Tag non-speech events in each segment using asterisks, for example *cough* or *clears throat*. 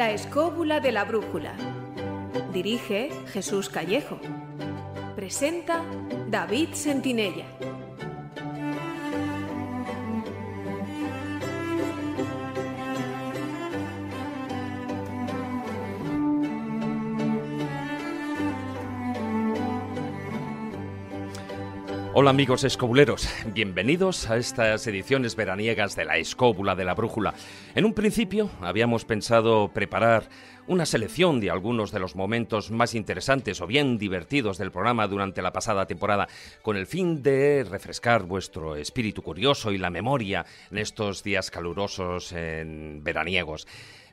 La escóbula de la brújula. Dirige Jesús Callejo. Presenta David Sentinella. Hola amigos escobuleros, bienvenidos a estas ediciones veraniegas de la escóbula de la brújula. En un principio habíamos pensado preparar una selección de algunos de los momentos más interesantes o bien divertidos del programa durante la pasada temporada, con el fin de refrescar vuestro espíritu curioso y la memoria en estos días calurosos en veraniegos.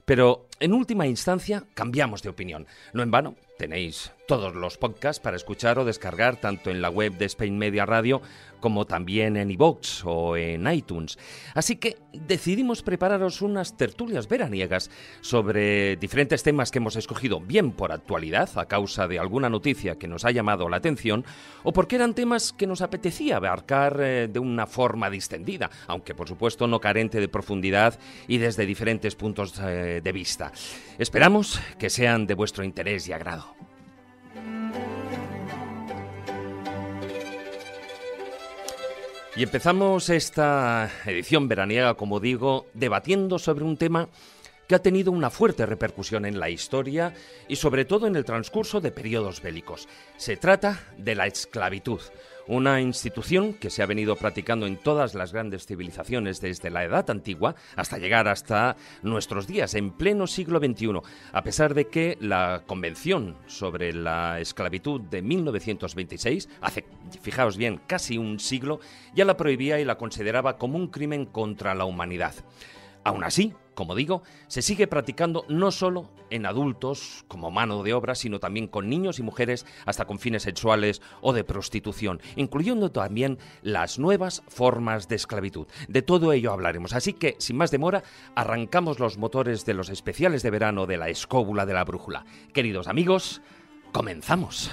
Pero en última instancia cambiamos de opinión. No en vano, Tenéis todos los podcasts para escuchar o descargar tanto en la web de Spain Media Radio como también en iVoox o en iTunes. Así que decidimos prepararos unas tertulias veraniegas sobre diferentes temas que hemos escogido, bien por actualidad, a causa de alguna noticia que nos ha llamado la atención, o porque eran temas que nos apetecía abarcar eh, de una forma distendida, aunque por supuesto no carente de profundidad y desde diferentes puntos eh, de vista. Esperamos que sean de vuestro interés y agrado. Y empezamos esta edición veraniega, como digo, debatiendo sobre un tema que ha tenido una fuerte repercusión en la historia y sobre todo en el transcurso de periodos bélicos. Se trata de la esclavitud, una institución que se ha venido practicando en todas las grandes civilizaciones desde la Edad Antigua hasta llegar hasta nuestros días, en pleno siglo XXI, a pesar de que la Convención sobre la Esclavitud de 1926, hace, fijaos bien, casi un siglo, ya la prohibía y la consideraba como un crimen contra la humanidad. Aún así, como digo, se sigue practicando no solo en adultos como mano de obra, sino también con niños y mujeres hasta con fines sexuales o de prostitución, incluyendo también las nuevas formas de esclavitud. De todo ello hablaremos, así que sin más demora, arrancamos los motores de los especiales de verano de la escóbula de la brújula. Queridos amigos, comenzamos.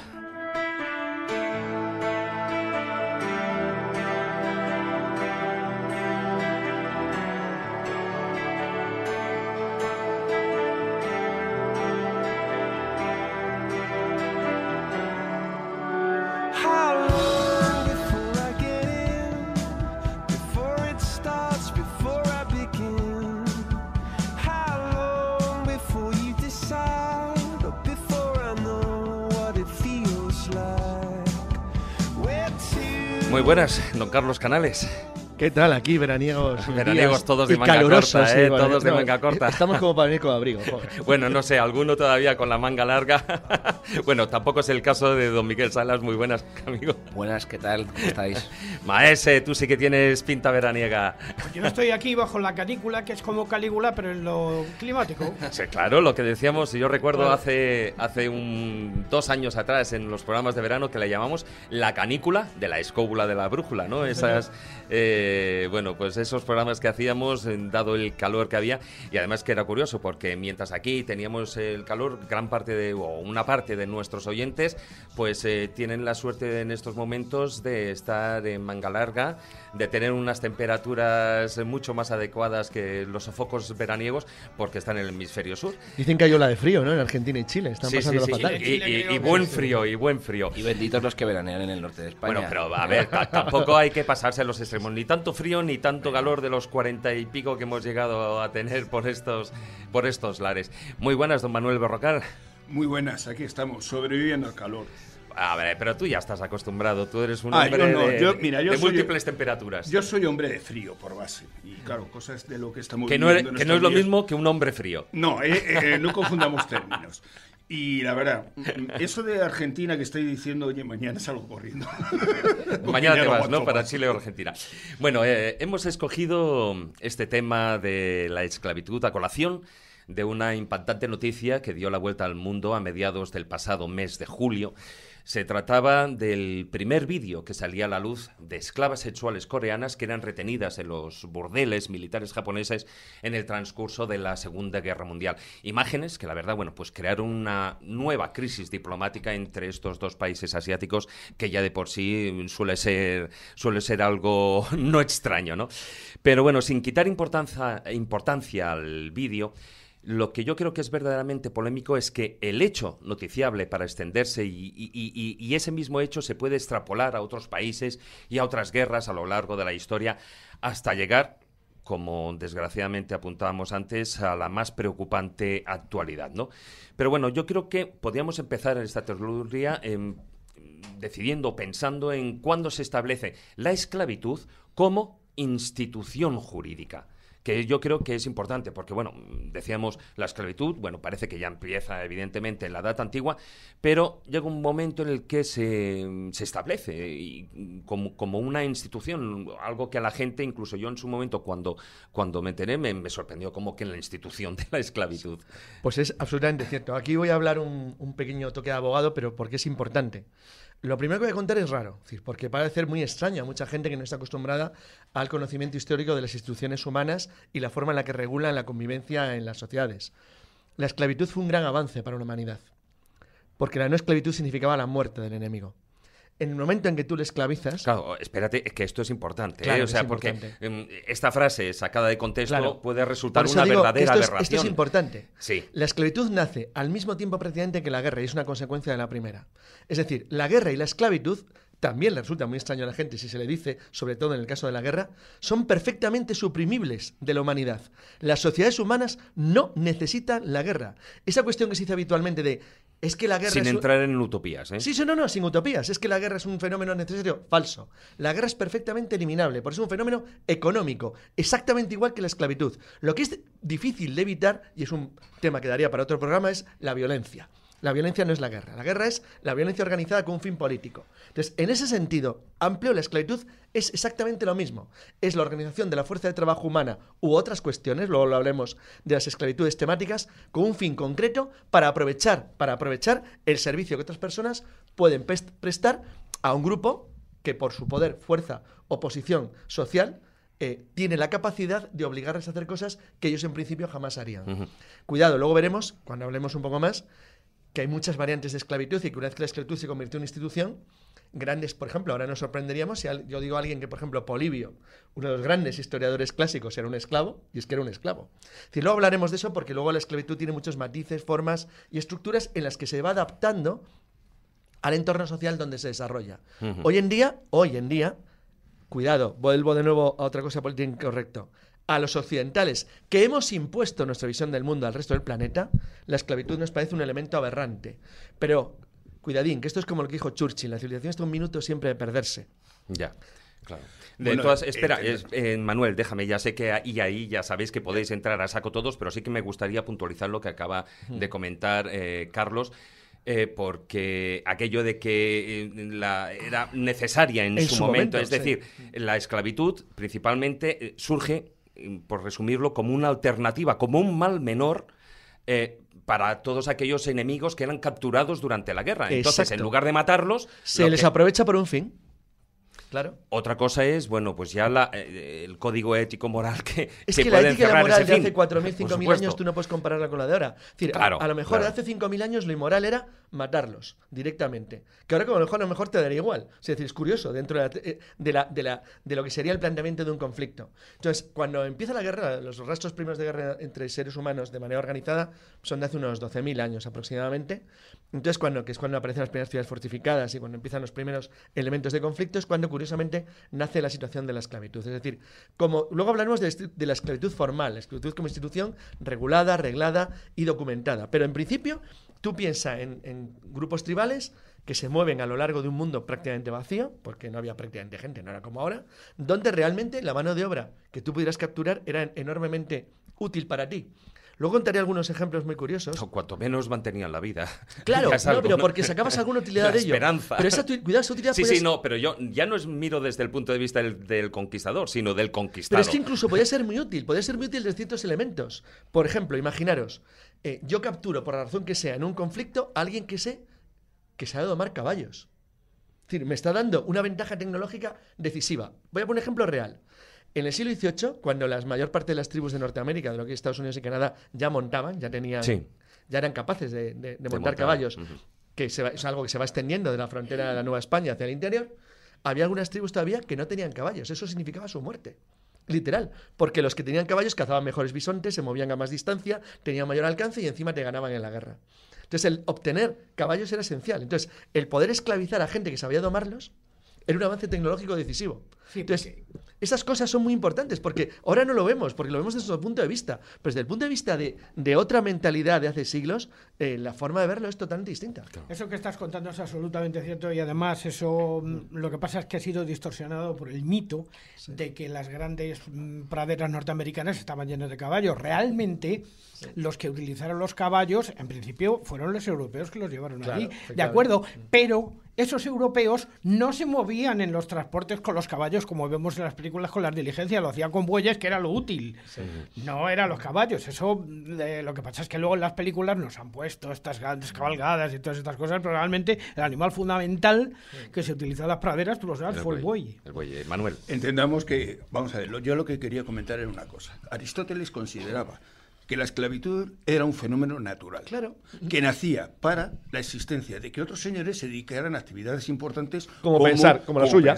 buenas, don Carlos Canales. ¿Qué tal aquí, veraniegos? *laughs* Veraniegos todos de manga corta, ¿eh? todos de manga corta. Estamos como para venir con abrigo. *laughs* bueno, no sé, alguno todavía con la manga larga. *laughs* bueno, tampoco es el caso de don Miguel Salas. Muy buenas, amigo. Buenas, ¿qué tal? ¿Cómo estáis? Maese, tú sí que tienes pinta veraniega. Pues yo no estoy aquí bajo la canícula, que es como Calígula, pero en lo climático. Sí, claro, lo que decíamos, yo recuerdo hace, hace un, dos años atrás en los programas de verano que le llamamos la canícula de la escóbula de la brújula, ¿no? Esas... Eh, bueno, pues esos programas que hacíamos, eh, dado el calor que había, y además que era curioso, porque mientras aquí teníamos el calor, gran parte de, o una parte de nuestros oyentes, pues eh, tienen la suerte en estos momentos de estar en manga larga, de tener unas temperaturas mucho más adecuadas que los sofocos veraniegos, porque están en el hemisferio sur. Dicen que hay ola de frío, ¿no? En Argentina y Chile, están pasando sí, sí. Y, buen frío, y buen frío. Y benditos los que veranean en el norte de España. Bueno, pero a ver, tampoco hay que pasarse a los extremos tanto frío ni tanto calor de los cuarenta y pico que hemos llegado a tener por estos, por estos lares. Muy buenas, don Manuel Berrocal. Muy buenas, aquí estamos, sobreviviendo al calor. A ver, pero tú ya estás acostumbrado, tú eres un ah, hombre de, múltiples temperaturas. Yo soy hombre de frío por base, y claro, cosas de lo que estamos que no, que no es lo mismo que un hombre frío. No, eh, eh, eh, no confundamos términos. Y la verdad, eso de Argentina que estoy diciendo, oye, mañana salgo corriendo. *laughs* mañana te vas, ¿no? Para Chile o Argentina. Bueno, eh, hemos escogido este tema de la esclavitud a colación de una impactante noticia que dio la vuelta al mundo a mediados del pasado mes de julio se trataba del primer vídeo que salía a la luz de esclavas sexuales coreanas que eran retenidas en los burdeles militares japoneses en el transcurso de la Segunda Guerra Mundial. Imágenes que la verdad, bueno, pues crearon una nueva crisis diplomática entre estos dos países asiáticos que ya de por sí suele ser, suele ser algo *laughs* no extraño, ¿no? Pero bueno, sin quitar importancia, importancia al vídeo, lo que yo creo que es verdaderamente polémico es que el hecho noticiable para extenderse y, ese mismo hecho se puede extrapolar a otros países y a otras guerras a lo largo de la historia hasta llegar, como desgraciadamente apuntábamos antes, a la más preocupante actualidad, ¿no? Pero bueno, yo creo que podríamos empezar en esta tertulia em, decidiendo, pensando en cuándo se establece la esclavitud como institución jurídica que yo creo que es importante, porque bueno, decíamos la esclavitud, bueno, parece que ya empieza evidentemente en la edad antigua, pero llega un momento en el que se, establece y como, una institución, algo que a la gente, incluso yo en su momento cuando, cuando me enteré, me, sorprendió como que en la institución de la esclavitud. Pues es absolutamente cierto. Aquí voy a hablar un, un pequeño toque de abogado, pero porque es importante. Lo primero que voy a contar es raro, porque parece muy extraño a mucha gente que no está acostumbrada al conocimiento histórico de las instituciones humanas y la forma en la que regulan la convivencia en las sociedades. La esclavitud fue un gran avance para la humanidad, porque la no esclavitud significaba la muerte del enemigo en el momento en que tú le esclavizas. Claro, espérate, es que esto es importante. ¿eh? Claro, O sea, porque em, esta frase sacada de contexto puede resultar una verdadera esto es, aberración. Esto es importante. Sí. La esclavitud nace al mismo tiempo precisamente que la guerra y es una consecuencia de la primera. Es decir, la guerra y la esclavitud también le resulta muy extraño a la gente si se le dice, sobre todo en el caso de la guerra, son perfectamente suprimibles de la humanidad. Las sociedades humanas no necesitan la guerra. Esa cuestión que se dice habitualmente de es que la guerra. Sin entrar en utopías, ¿eh? Sí, sí, no, no, sin utopías. Es que la guerra es un fenómeno necesario. Falso. La guerra es perfectamente eliminable. Por eso es un fenómeno económico. Exactamente igual que la esclavitud. Lo que es difícil de evitar, y es un tema que daría para otro programa, es la violencia. La violencia no es la guerra. La guerra es la violencia organizada con un fin político. Entonces, en ese sentido amplio, la esclavitud es exactamente lo mismo. Es la organización de la fuerza de trabajo humana u otras cuestiones, luego lo hablemos de las esclavitudes temáticas, con un fin concreto para aprovechar, para aprovechar el servicio que otras personas pueden prestar a un grupo que por su poder, fuerza oposición social eh, tiene la capacidad de obligarles a hacer cosas que ellos en principio jamás harían. Cuidado, luego veremos, cuando hablemos un poco más, que hay muchas variantes de esclavitud y que una vez que la esclavitud se convirtió en una institución, grandes, por ejemplo, ahora nos sorprenderíamos si yo digo a alguien que, por ejemplo, Polibio, uno de los grandes historiadores clásicos, era un esclavo, y es que era un esclavo. luego hablaremos de eso porque luego la esclavitud tiene muchos matices, formas y estructuras en las que se va adaptando al entorno social donde se desarrolla. Hoy en día, hoy en día, cuidado, vuelvo de nuevo a otra cosa política incorrecta a los occidentales, que hemos impuesto nuestra visión del mundo al resto del planeta, la esclavitud nos parece un elemento aberrante. Pero, cuidadín, que esto es como lo que dijo Churchill, la civilización está un minuto siempre de perderse. Ya. Claro. De espera, eh, eh, Manuel, déjame, ya sé que ahí, ahí ya sabéis que podéis entrar a saco todos, pero sí que me gustaría puntualizar lo que acaba de comentar eh, Carlos. porque aquello de que era necesaria en, su, momento, es decir, la esclavitud principalmente surge Mm, por resumirlo, como una alternativa, como un mal menor eh, para todos aquellos enemigos que eran capturados durante la guerra. Entonces, en lugar de matarlos... Se les aprovecha por un fin. Otra cosa es, bueno, pues ya la, eh, eh, el código ético moral que Es que, la ética y la moral de hace 4.000, 5.000 años tú no puedes compararla con la de ahora. decir, claro, a, lo mejor de hace 5.000 años lo inmoral era matarlos directamente. Que ahora como a lo mejor, lo mejor te daría igual. Es decir, es curioso dentro eh, de, la, de, la, de, lo que sería el planteamiento de un conflicto. Entonces, cuando empieza la guerra, los rastros primeros de guerra entre seres humanos de manera organizada son de hace unos 12.000 años aproximadamente. Entonces, cuando, que es cuando aparecen las primeras ciudades fortificadas y cuando empiezan los primeros elementos de conflicto, es cuando, curioso, curiosamente, nace la situación de la esclavitud. Es decir, como luego hablaremos de, la esclavitud formal, la esclavitud como institución regulada, reglada y documentada. Pero en principio, tú piensas en, en grupos tribales que se mueven a lo largo de un mundo prácticamente vacío, porque no había prácticamente gente, no era como ahora, donde realmente la mano de obra que tú pudieras capturar era enormemente útil para ti. Luego contaré algunos ejemplos muy curiosos. O cuanto menos mantenían la vida. *laughs* Claro, pero porque sacabas *laughs* alguna utilidad de ello. Esperanza. Pero esa utilidad. Sí, sí, no, pero yo ya no es miro desde el punto de vista del, conquistador, sino del conquistador. Pero es que incluso podía ser muy útil, podía ser muy útil de ciertos elementos. Por ejemplo, imaginaros, eh, yo capturo, por la razón que sea, en un conflicto, a alguien que sé que se ha sabe domar caballos. Es decir, me está dando una ventaja tecnológica decisiva. Voy a poner un ejemplo real. En el siglo XVIII, cuando la mayor parte de las tribus de Norteamérica, de lo que es Estados Unidos y Canadá, ya montaban, ya tenían, ya eran capaces de, montar, caballos, que es algo que se va extendiendo de la frontera de la Nueva España hacia el interior, había algunas tribus todavía que no tenían caballos. Eso significaba su muerte. Literal, porque los que tenían caballos cazaban mejores bisontes, se movían a más distancia, tenían mayor alcance y encima te ganaban en la guerra. Entonces, el obtener caballos era esencial. Entonces, el poder esclavizar a gente que sabía domarlos era un avance tecnológico decisivo. Entonces, esas cosas son muy importantes porque ahora no lo vemos, porque lo vemos desde nuestro punto de vista. Pero desde el punto de vista de, otra mentalidad de hace siglos, eh, la forma de verlo es totalmente distinta. Eso que estás contando es absolutamente cierto y además eso mm, mm. lo que pasa es que ha sido distorsionado por el mito de que las grandes mm, praderas norteamericanas estaban llenas de caballos. Realmente los que utilizaron los caballos, en principio, fueron los europeos que los llevaron allí. De acuerdo, pero esos europeos no se movían en los transportes con los caballos como vemos en las películas con las diligencias, lo hacían con bueyes, que era lo útil, no eran los caballos. Eso, eh, lo que pasa es que luego en las películas nos han puesto estas grandes cabalgadas y todas estas cosas, pero realmente el animal fundamental que se utiliza en las praderas, tú lo sabes, fue el buey. El buey, eh, Manuel. Entendamos que, vamos a ver, yo lo que quería comentar era una cosa. Aristóteles consideraba que la esclavitud era un fenómeno natural, claro. que nacía para la existencia de que otros señores se dedicaran a actividades importantes como, pensar, como la suya.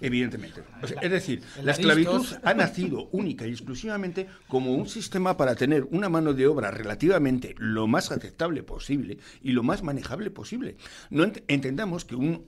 evidentemente. es decir, la esclavitud ha nacido única y exclusivamente como un sistema para tener una mano de obra relativamente lo más aceptable posible y lo más manejable posible. No entendamos que un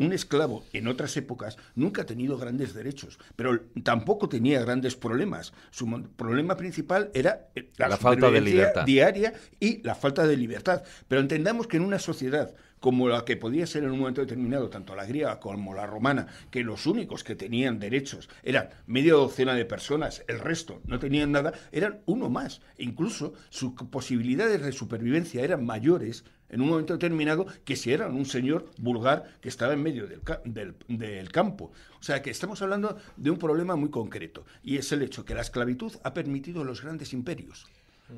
un esclavo en otras épocas nunca ha tenido grandes derechos, pero tampoco tenía grandes problemas. Su problema principal era eh, la, falta de libertad diaria y la falta de libertad. Pero entendamos que en una sociedad como la que podía ser en un momento determinado, tanto la griega como la romana, que los únicos que tenían derechos eran media docena de personas, el resto no tenían nada, eran uno más. E incluso sus posibilidades de supervivencia eran mayores en un momento determinado que si eran un señor vulgar que estaba en medio del, del, del, campo. O sea que estamos hablando de un problema muy concreto y es el hecho que la esclavitud ha permitido los grandes imperios.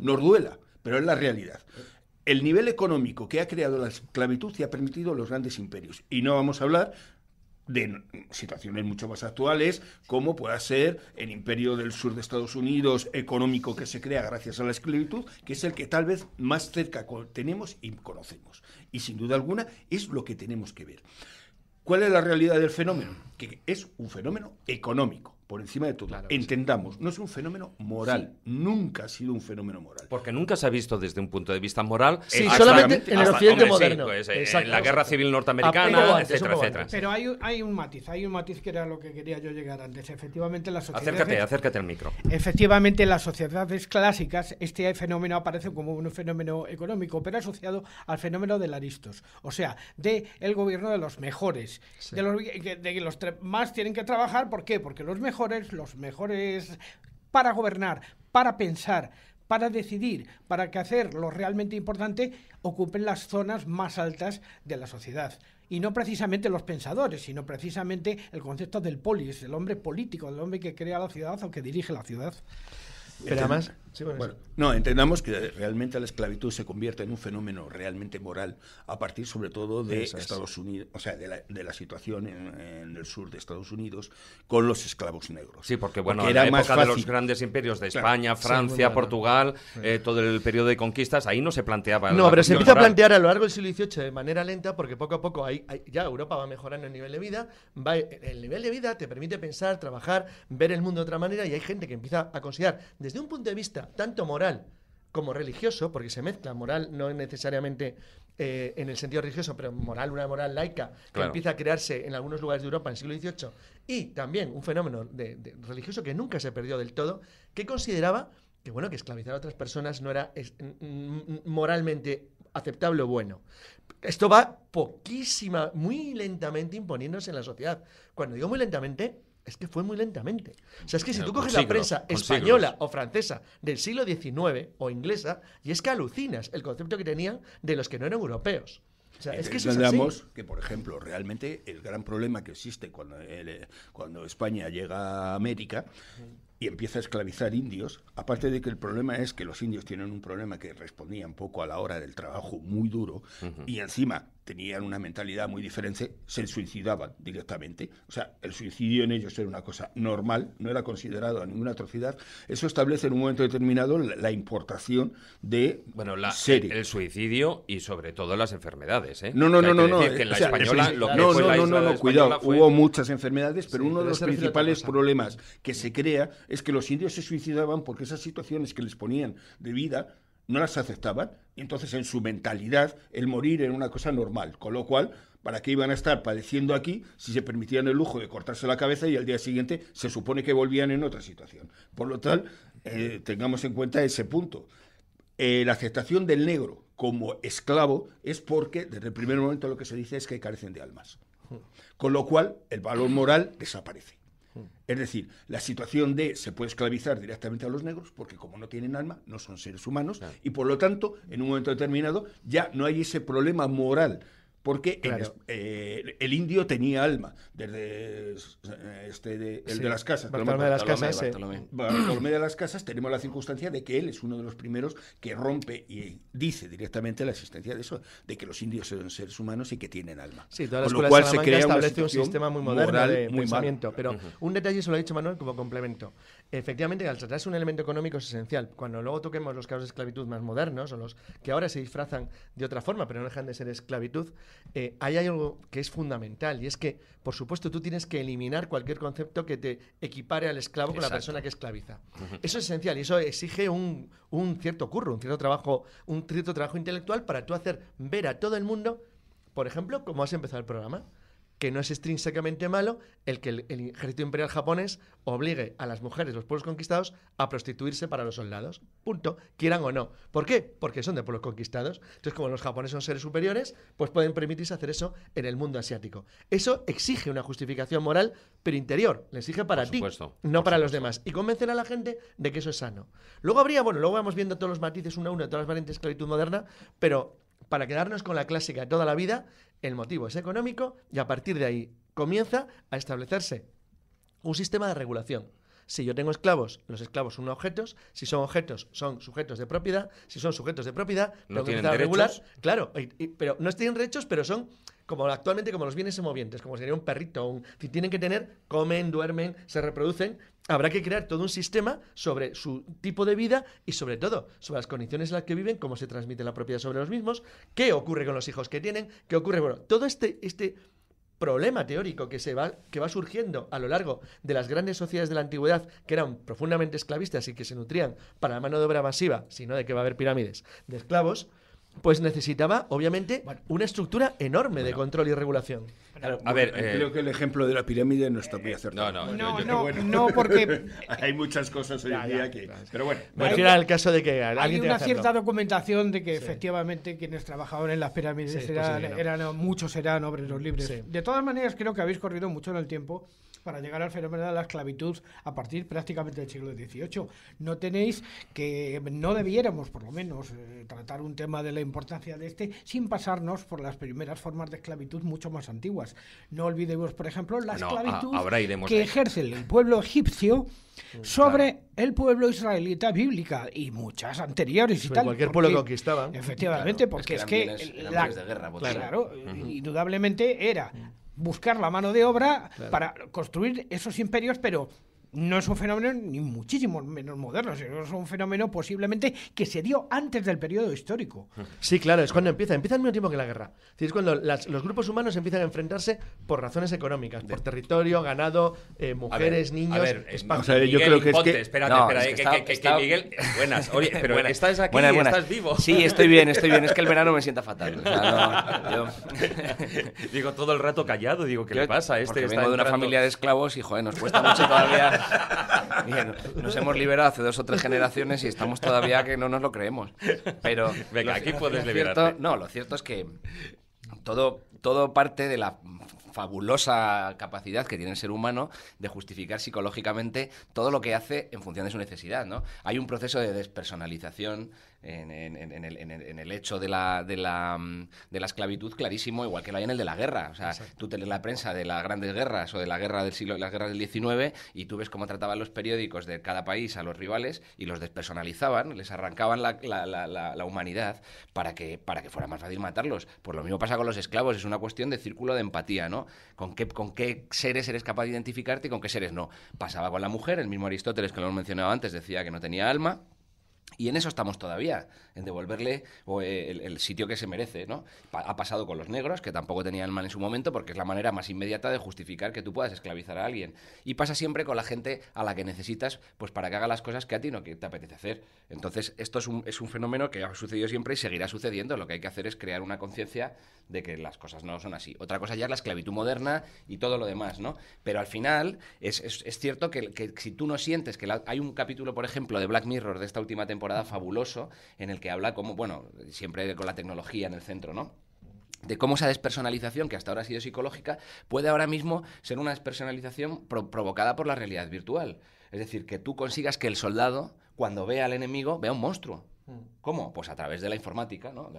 Nos duela, pero es la realidad. El nivel económico que ha creado la esclavitud y ha permitido los grandes imperios. Y no vamos a hablar de situaciones mucho más actuales, como pueda ser el imperio del sur de Estados Unidos económico que se crea gracias a la esclavitud, que es el que tal vez más cerca tenemos y conocemos. Y sin duda alguna es lo que tenemos que ver. ¿Cuál es la realidad del fenómeno? Que es un fenómeno económico por encima de todo. Entendamos, no es un fenómeno moral, nunca ha sido un fenómeno moral. Porque nunca se ha visto desde un punto de vista moral. Sí, solamente en el occidente moderno. Pues, eh, en la guerra civil norteamericana, etcétera, etcétera. Pero hay, hay, un matiz, hay un matiz que era lo que quería yo llegar antes. Efectivamente, las sociedad. Acércate, acércate al micro. Efectivamente, en las sociedades clásicas, este fenómeno aparece como un fenómeno económico, pero asociado al fenómeno del aristos. O sea, de el gobierno de los mejores. De los, que los más tienen que trabajar, ¿por qué? Porque los mejores los mejores para gobernar, para pensar, para decidir, para que hacer lo realmente importante ocupen las zonas más altas de la sociedad. Y no precisamente los pensadores, sino precisamente el concepto del polis, el hombre político, el hombre que crea la ciudad o que dirige la ciudad. además, bueno, no, entendamos que realmente la esclavitud se convierte en un fenómeno realmente moral a partir sobre todo de Estados Unidos, o sea, de la, situación en, el sur de Estados Unidos con los esclavos negros. Sí, porque bueno, época de los grandes imperios de España, Francia, Portugal, eh, todo el periodo de conquistas, ahí no se planteaba. No, pero se empieza a plantear a lo largo del siglo XVIII de manera lenta porque poco a poco ya Europa va mejorando el nivel de vida, el nivel de vida te permite pensar, trabajar, ver el mundo de otra manera y hay gente que empieza a considerar desde un punto de vista tanto moral como religioso, porque se mezcla moral no necesariamente eh, en el sentido religioso, pero moral, una moral laica que empieza a crearse en algunos lugares de Europa en el siglo XVIII, y también un fenómeno religioso que nunca se perdió del todo, que consideraba que bueno que esclavizar a otras personas no era moralmente aceptable o bueno. Esto va poquísima, muy lentamente imponiéndose en la sociedad. Cuando digo muy lentamente, es que fue muy lentamente. O sea, es que si tú coges la prensa española o francesa del siglo XIX o inglesa, y es que alucinas el concepto que tenían de los que no eran europeos. O sea, es eh, que entendamos que, por ejemplo, realmente el gran problema que existe cuando eh, España llega a América y empieza a esclavizar indios, aparte de que el problema es que los indios tienen un problema que respondían poco a la hora del trabajo muy duro y encima tenían una mentalidad muy diferente, se suicidaban directamente. O sea, el suicidio en ellos era una cosa normal, no era considerado ninguna atrocidad. Eso establece en un momento determinado la, importación de bueno, la, El suicidio y sobre todo las enfermedades. No, no, no, no, no. no, no, no, no, cuidado. Hubo muchas enfermedades, pero uno de los principales problemas que se crea es que los indios se suicidaban porque esas situaciones que les ponían de vida no las aceptaban, y entonces en su mentalidad el morir era una cosa normal, con lo cual, ¿para qué iban a estar padeciendo aquí si se permitían el lujo de cortarse la cabeza y al día siguiente se supone que volvían en otra situación? Por lo tal, eh, tengamos en cuenta ese punto. Eh, la aceptación del negro como esclavo es porque desde el primer momento lo que se dice es que carecen de almas. Con lo cual, el valor moral desaparece. Es decir, la situación de se puede esclavizar directamente a los negros porque como no tienen alma, no son seres humanos y por lo tanto, en un momento determinado, ya no hay ese problema moral porque eh, el indio tenía alma, desde este, el de las casas. Bartolomé, Bartolomé de las Casas. de las Casas tenemos la circunstancia de que él es uno de los primeros que rompe y dice directamente la existencia de eso, de que los indios son seres humanos y que tienen alma. Sí, Con lo cual se crea un sistema muy moderno de Pero un detalle, se lo ha dicho Manuel, como complemento. Efectivamente, al tratarse un elemento económico es esencial. Cuando luego toquemos los casos de esclavitud más modernos o los que ahora se disfrazan de otra forma, pero no dejan de ser esclavitud, eh, hay algo que es fundamental y es que, por supuesto, tú tienes que eliminar cualquier concepto que te equipare al esclavo con la persona que esclaviza. Eso es esencial y eso exige un, un, cierto curro, un cierto trabajo, un cierto trabajo intelectual para tú hacer ver a todo el mundo, por ejemplo, cómo has empezado el programa, que no es extrínsecamente malo el que el, ejército imperial japonés obligue a las mujeres de los pueblos conquistados a prostituirse para los soldados. Punto. Quieran o no. ¿Por qué? Porque son de pueblos conquistados. Entonces, como los japoneses son seres superiores, pues pueden permitirse hacer eso en el mundo asiático. Eso exige una justificación moral, pero interior. Le exige para ti, no para los demás. Y convencer a la gente de que eso es sano. Luego habría, bueno, luego vamos viendo todos los matices uno a uno, todas las variantes de esclavitud moderna, pero para quedarnos con la clásica de toda la vida, el motivo es económico y a partir de ahí comienza a establecerse un sistema de regulación. Si yo tengo esclavos, los esclavos son objetos. Si son objetos, son sujetos de propiedad. Si son sujetos de propiedad, no tienen a regular. Claro, pero no tienen derechos, pero son como actualmente como los bienes semovientes, como sería un perrito, un, tienen que tener, comen, duermen, se reproducen. Habrá que crear todo un sistema sobre su tipo de vida y sobre todo sobre las condiciones en las que viven, cómo se transmite la propiedad sobre los mismos, qué ocurre con los hijos que tienen, qué ocurre, bueno, todo este, este problema teórico que, se va, que va surgiendo a lo largo de las grandes sociedades de la antigüedad, que eran profundamente esclavistas y que se nutrían para la mano de obra masiva, sino de que va a haber pirámides de esclavos, pues necesitaba, obviamente, una estructura enorme de control y regulación. a ver, eh, creo que el ejemplo de la pirámide no está muy eh, acertado. No, no, no, no, porque *laughs* hay muchas cosas hoy en día que. Pero bueno, me refiero al caso de que hay una cierta documentación de que efectivamente quienes trabajaban en las pirámides pues eran, eran, muchos eran obreros libres. De todas maneras, creo que habéis corrido mucho en el tiempo para llegar al fenómeno de la esclavitud a partir prácticamente del siglo XVIII. No tenéis que, no debiéramos por lo menos, eh, tratar un tema de la importancia de este sin pasarnos por las primeras formas de esclavitud mucho más antiguas. No olvidemos, por ejemplo, la esclavitud que ejerce el pueblo egipcio pues sobre el pueblo israelita bíblica y muchas anteriores y tal. Cualquier pueblo pueblo conquistaba. Efectivamente, porque es que, claro, indudablemente era buscar la mano de obra para construir esos imperios, pero no es un fenómeno ni muchísimo menos moderno, sino es un fenómeno posiblemente que se dio antes del periodo histórico. Sí, claro, es cuando empieza, empieza al mismo tiempo que la guerra. Es cuando los grupos humanos empiezan a enfrentarse por razones económicas, por territorio, ganado, eh, mujeres, niños, a eh, creo que Espérate, que, Miguel... Buenas, oye, pero estás aquí, estás vivo. Sí, estoy bien, estoy bien, es que el verano me sienta fatal. digo, todo el rato callado, digo, ¿qué le pasa? Este porque vengo de una familia de esclavos y, joder, nos cuesta mucho todavía... *laughs* nos hemos liberado hace dos o tres generaciones y estamos todavía que no nos lo creemos. Pero. aquí puedes no, lo cierto es que todo, todo parte de la fabulosa capacidad que tiene el ser humano de justificar psicológicamente todo lo que hace en función de su necesidad, ¿no? Hay un proceso de despersonalización en, el, hecho de la, de, la, mm, de la esclavitud clarísimo, igual que lo hay en el de la guerra. O sea, tú te la prensa de las grandes guerras o de la guerra del siglo, las guerras del XIX y tú ves cómo trataban los periódicos de cada país a los rivales y los despersonalizaban, les arrancaban la, la, la, la humanidad para que, para que fuera más fácil matarlos. por pues lo mismo pasa con los esclavos, es una cuestión de círculo de empatía, ¿no? ¿Con qué, con qué seres eres capaz de identificarte y con qué seres no? Pasaba con la mujer, el mismo Aristóteles que lo hemos mencionado antes decía que no tenía alma y en eso estamos todavía, en devolverle eh, el, el sitio que se merece, ¿no? ha pasado con los negros, que tampoco tenían mal en su momento, porque es la manera más inmediata de justificar que tú puedas esclavizar a alguien. Y pasa siempre con la gente a la que necesitas, pues para que haga las cosas que a ti no que te apetece hacer. Entonces, esto es un, es un fenómeno que ha sucedido siempre y seguirá sucediendo. Lo que hay que hacer es crear una conciencia de que las cosas no son así. Otra cosa ya es la esclavitud moderna y todo lo demás, ¿no? Pero al final, es, es, cierto que, que, si tú no sientes que hay un capítulo, por ejemplo, de Black Mirror de esta última temporada, temporada fabuloso en el que habla como, bueno, siempre con la tecnología en el centro, ¿no? de cómo esa despersonalización, que hasta ahora ha sido psicológica, puede ahora mismo ser una despersonalización provocada por la realidad virtual. Es decir, que tú consigas que el soldado, cuando vea al enemigo, vea un monstruo. ¿Cómo? Pues a través de la informática, ¿no?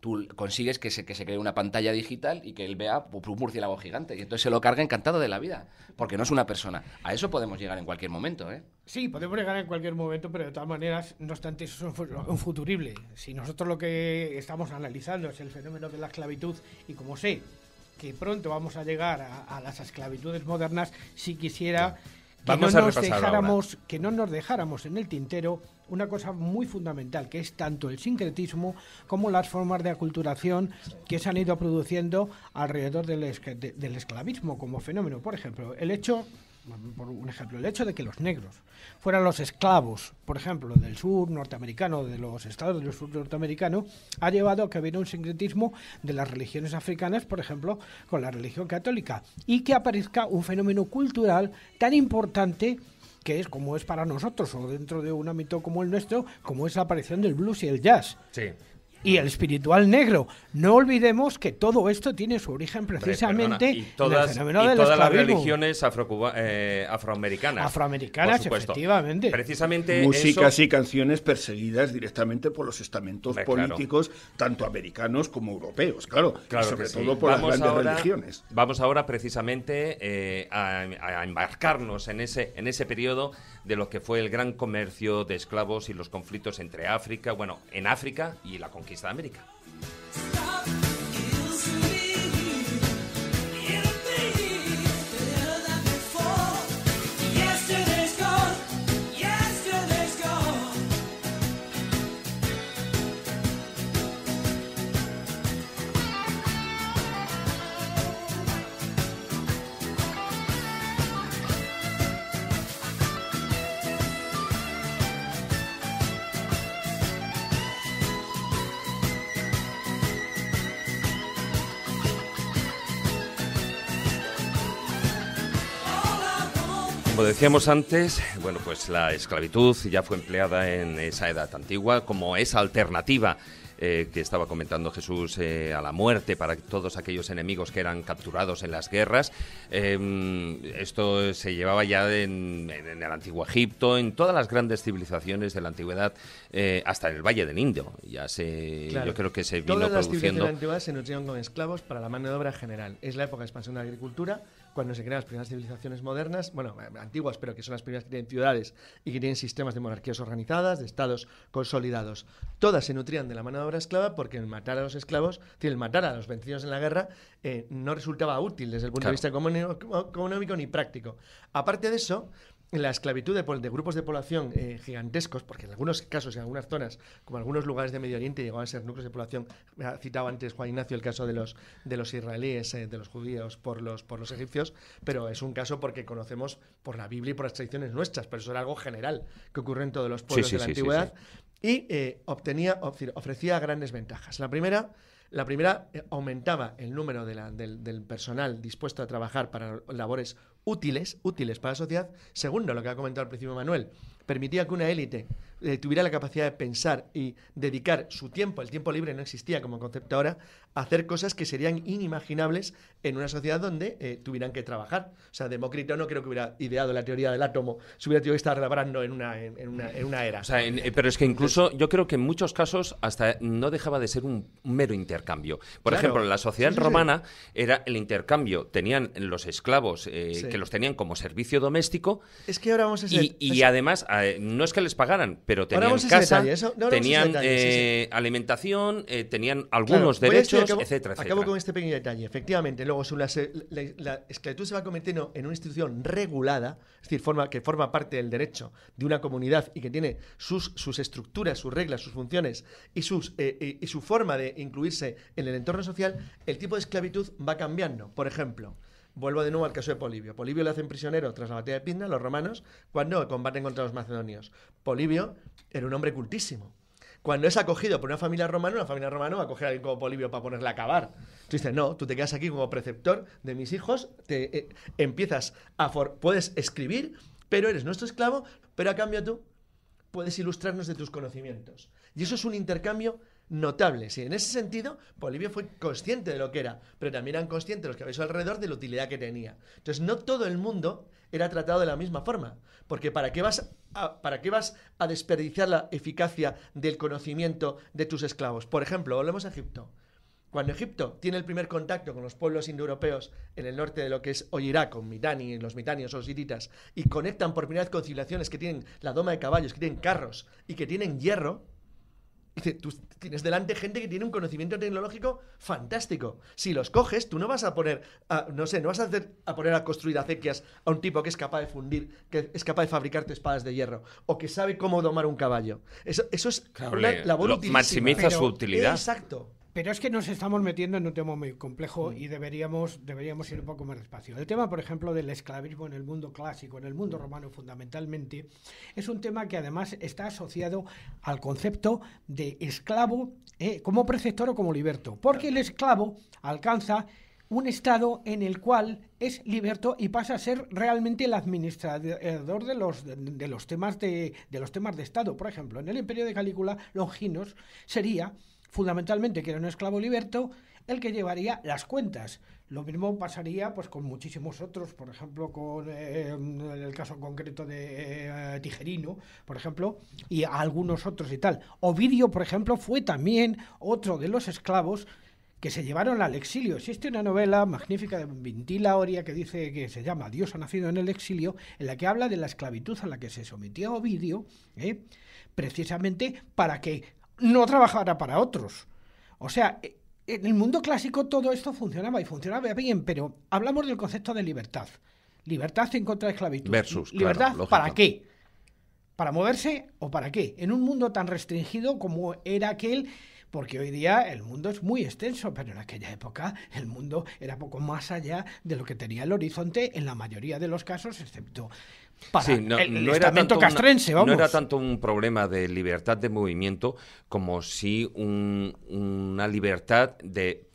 tú consigues que se, que se cree una pantalla digital y que él vea un murciélago gigante y entonces se lo carga encantado de la vida, porque no es una persona. A eso podemos llegar en cualquier momento, ¿eh? Sí, podemos llegar en cualquier momento, pero de todas maneras, no obstante, eso es un futurible. Si nosotros lo que estamos analizando es el fenómeno de la esclavitud y como sé que pronto vamos a llegar a, las esclavitudes modernas, si quisiera dejáramos, que no nos dejáramos en el tintero una cosa muy fundamental, que es tanto el sincretismo como las formas de aculturación que se han ido produciendo alrededor del, esclavismo como fenómeno. Por ejemplo, el hecho por un ejemplo, el hecho de que los negros fueran los esclavos, por ejemplo, del sur norteamericano, de los estados del sur norteamericano, ha llevado a que hubiera un sincretismo de las religiones africanas, por ejemplo, con la religión católica, y que aparezca un fenómeno cultural tan importante que es como es para nosotros o dentro de un ámbito como el nuestro, como es la aparición del blues y el jazz. Sí y el espiritual negro. No olvidemos que todo esto tiene su origen precisamente en las religiones afroamericanas. Afroamericanas, efectivamente. Precisamente Músicas y canciones perseguidas directamente por los estamentos políticos, tanto americanos como europeos, claro. sobre todo por vamos las grandes religiones. Vamos ahora precisamente eh, a, embarcarnos en ese, en ese periodo de lo que fue el gran comercio de esclavos y los conflictos entre África, bueno, en África y la conquista conquista América. decíamos antes, bueno, pues la esclavitud ya fue empleada en esa edad antigua como esa alternativa eh, que estaba comentando Jesús eh, a la muerte para todos aquellos enemigos que eran capturados en las guerras. Em, esto se llevaba ya en, el antiguo Egipto, en todas las grandes civilizaciones de la antigüedad, eh, hasta en el Valle del Indio. Ya se, yo creo que se vino todas se con esclavos para la mano de obra general. Es la época de expansión de la agricultura cuando se crean las primeras civilizaciones modernas, bueno, eh, antiguas, pero que son las primeras que tienen ciudades y que tienen sistemas de monarquías organizadas, de estados consolidados. Todas se nutrían de la mano de obra esclava porque el matar a los esclavos, el matar a los vencidos en la guerra, eh, no resultaba útil desde el punto de vista económico ni práctico. Aparte de eso, la esclavitud de, de, grupos de población eh, gigantescos, porque en algunos casos, en algunas zonas, como algunos lugares de Medio Oriente, llegaban a ser núcleos de población. ha citado antes Juan Ignacio el caso de los, de los israelíes, eh, de los judíos por los, por los egipcios, pero es un caso porque conocemos por la Biblia y por las tradiciones nuestras, pero eso era algo general que ocurre en todos los pueblos de la antigüedad. Y eh, obtenía, ofrecía grandes ventajas. La primera. La primera aumentaba el número del, del personal dispuesto a trabajar para labores útiles, útiles para la sociedad, segundo lo que ha comentado el principio Manuel, permitía que una élite eh, tuviera la capacidad de pensar y dedicar su tiempo, el tiempo libre no existía como concepto ahora, a hacer cosas que serían inimaginables en una sociedad donde eh, tuvieran que trabajar. O sea, Demócrito no creo que hubiera ideado la teoría del átomo, se hubiera tenido que estar labrando en una, en, una, era. Eh, pero es que incluso yo creo que en muchos casos hasta no dejaba de ser un mero intercambio. Por ejemplo, en la sociedad romana era el intercambio, tenían los esclavos que los tenían como servicio doméstico. Es que ahora vamos a ser, y, y además, no es que les pagaran, pero tenían casa, no, tenían eh, alimentación, eh, tenían algunos derechos, acabo, etcétera, Acabo con este pequeño detalle. Efectivamente, luego eh, la, la, esclavitud se va convirtiendo en una institución regulada, es decir, forma, que forma parte del derecho de una comunidad y que tiene sus, sus estructuras, sus reglas, sus funciones y, sus, y su forma de incluirse en el entorno social, el tipo de esclavitud va cambiando. Por ejemplo, Vuelvo de nuevo al caso de Polibio. Polibio lo hacen prisionero tras la batalla de Pidna, los romanos, cuando combaten contra los macedonios. Polibio era un hombre cultísimo. Cuando es acogido por una familia romana, una familia romana va a coger a alguien como Polibio para ponerle a acabar. Tú dices, no, tú te quedas aquí como preceptor de mis hijos, te eh, empiezas a... puedes escribir, pero eres nuestro esclavo, pero a cambio tú puedes ilustrarnos de tus conocimientos. Y eso es un intercambio notable Y en ese sentido, Bolivia fue consciente de lo que era, pero también eran conscientes los que habéis alrededor de la utilidad que tenía. Entonces, no todo el mundo era tratado de la misma forma, porque ¿para qué vas a, para qué vas a desperdiciar la eficacia del conocimiento de tus esclavos? Por ejemplo, volvemos a Egipto. Cuando Egipto tiene el primer contacto con los pueblos indoeuropeos en el norte de lo que es hoy Irak, con Mitani, los mitanios o los y conectan por primera vez con civilizaciones que tienen la doma de caballos, que tienen carros y que tienen hierro, Dice, tú tienes delante gente que tiene un conocimiento tecnológico fantástico. Si los coges, tú no vas a poner, a, no sé, no vas a, hacer, a poner a construir acequias a un tipo que es capaz de fundir, que es capaz de fabricarte espadas de hierro, o que sabe cómo domar un caballo. Eso, eso es la una Maximiza su utilidad. Exacto. Pero es que nos estamos metiendo en un tema muy complejo mm. y deberíamos, deberíamos ir un poco más despacio. El tema, por ejemplo, del esclavismo en el mundo clásico, en el mundo mm. romano fundamentalmente, es un tema que además está asociado al concepto de esclavo eh, como preceptor o como liberto. Porque el esclavo alcanza un estado en el cual es liberto y pasa a ser realmente el administrador de los, los temas de, de los temas de Estado. Por ejemplo, en el imperio de Calígula, Longinos sería fundamentalmente que era un esclavo liberto, el que llevaría las cuentas. Lo mismo pasaría pues con muchísimos otros, por ejemplo, con eh, el caso concreto de eh, Tijerino, por ejemplo, y algunos otros y tal. Ovidio, por ejemplo, fue también otro de los esclavos que se llevaron al exilio. Existe una novela magnífica de Vintila Oria que dice que se llama Dios ha nacido en el exilio, en la que habla de la esclavitud a la que se sometió Ovidio, ¿eh? precisamente para que no trabajara para otros. O sea, e, en el mundo clásico todo esto funcionaba y funcionaba bien, pero hablamos del concepto de libertad. Libertad en contra de esclavitud. Versus, libertad para qué? ¿Para moverse o para qué? En un mundo tan restringido como era aquel, porque hoy día el mundo es muy extenso, pero en aquella época el mundo era poco más allá de lo que tenía el horizonte en la mayoría de los casos, excepto no, era tanto castrense, No era tanto un problema de libertad de movimiento como si una libertad de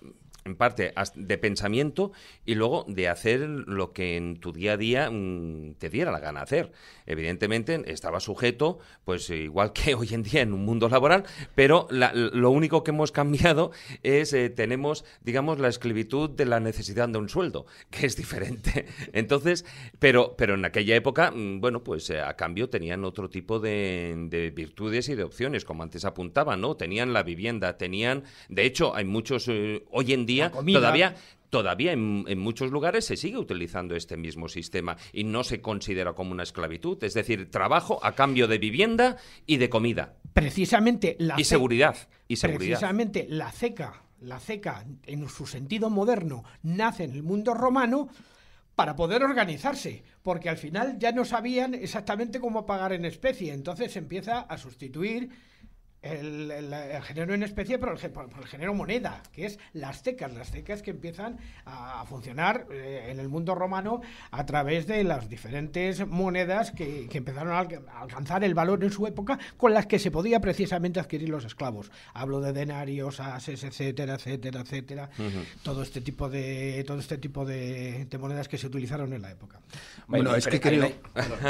en parte de pensamiento y luego de hacer lo que en tu día a día mm, te diera la gana hacer. Evidentemente estaba sujeto, pues igual que *laughs* hoy en día en un mundo laboral, pero lo único que hemos cambiado es, eh, tenemos, digamos, la esclavitud de la necesidad de un sueldo, *laughs* que es diferente. Entonces, pero, pero en aquella época, mm, bueno, pues eh, a cambio tenían otro tipo de, virtudes y de opciones, como antes apuntaba, ¿no? Tenían la vivienda, tenían, de hecho, hay muchos, eh, hoy en día, todavía todavía en, muchos lugares se sigue utilizando este mismo sistema y no se considera como una esclavitud, es decir, trabajo a cambio de vivienda y de comida. Precisamente la y seguridad y seguridad. Precisamente la ceca, la ceca en su sentido moderno nace en el mundo romano para poder organizarse, porque al final ya no sabían exactamente cómo pagar en especie, entonces se empieza a sustituir el, género en especie, pero el, el, género moneda, que es las tecas, las tecas que empiezan a, funcionar eh, en el mundo romano a través de las diferentes monedas que, empezaron a, alcanzar el valor en su época, con las que se podía precisamente adquirir los esclavos. Hablo de denarios, ases, etcétera, etcétera, etcétera. Todo este tipo de todo este tipo de, monedas que se utilizaron en la época. Bueno, es que creo...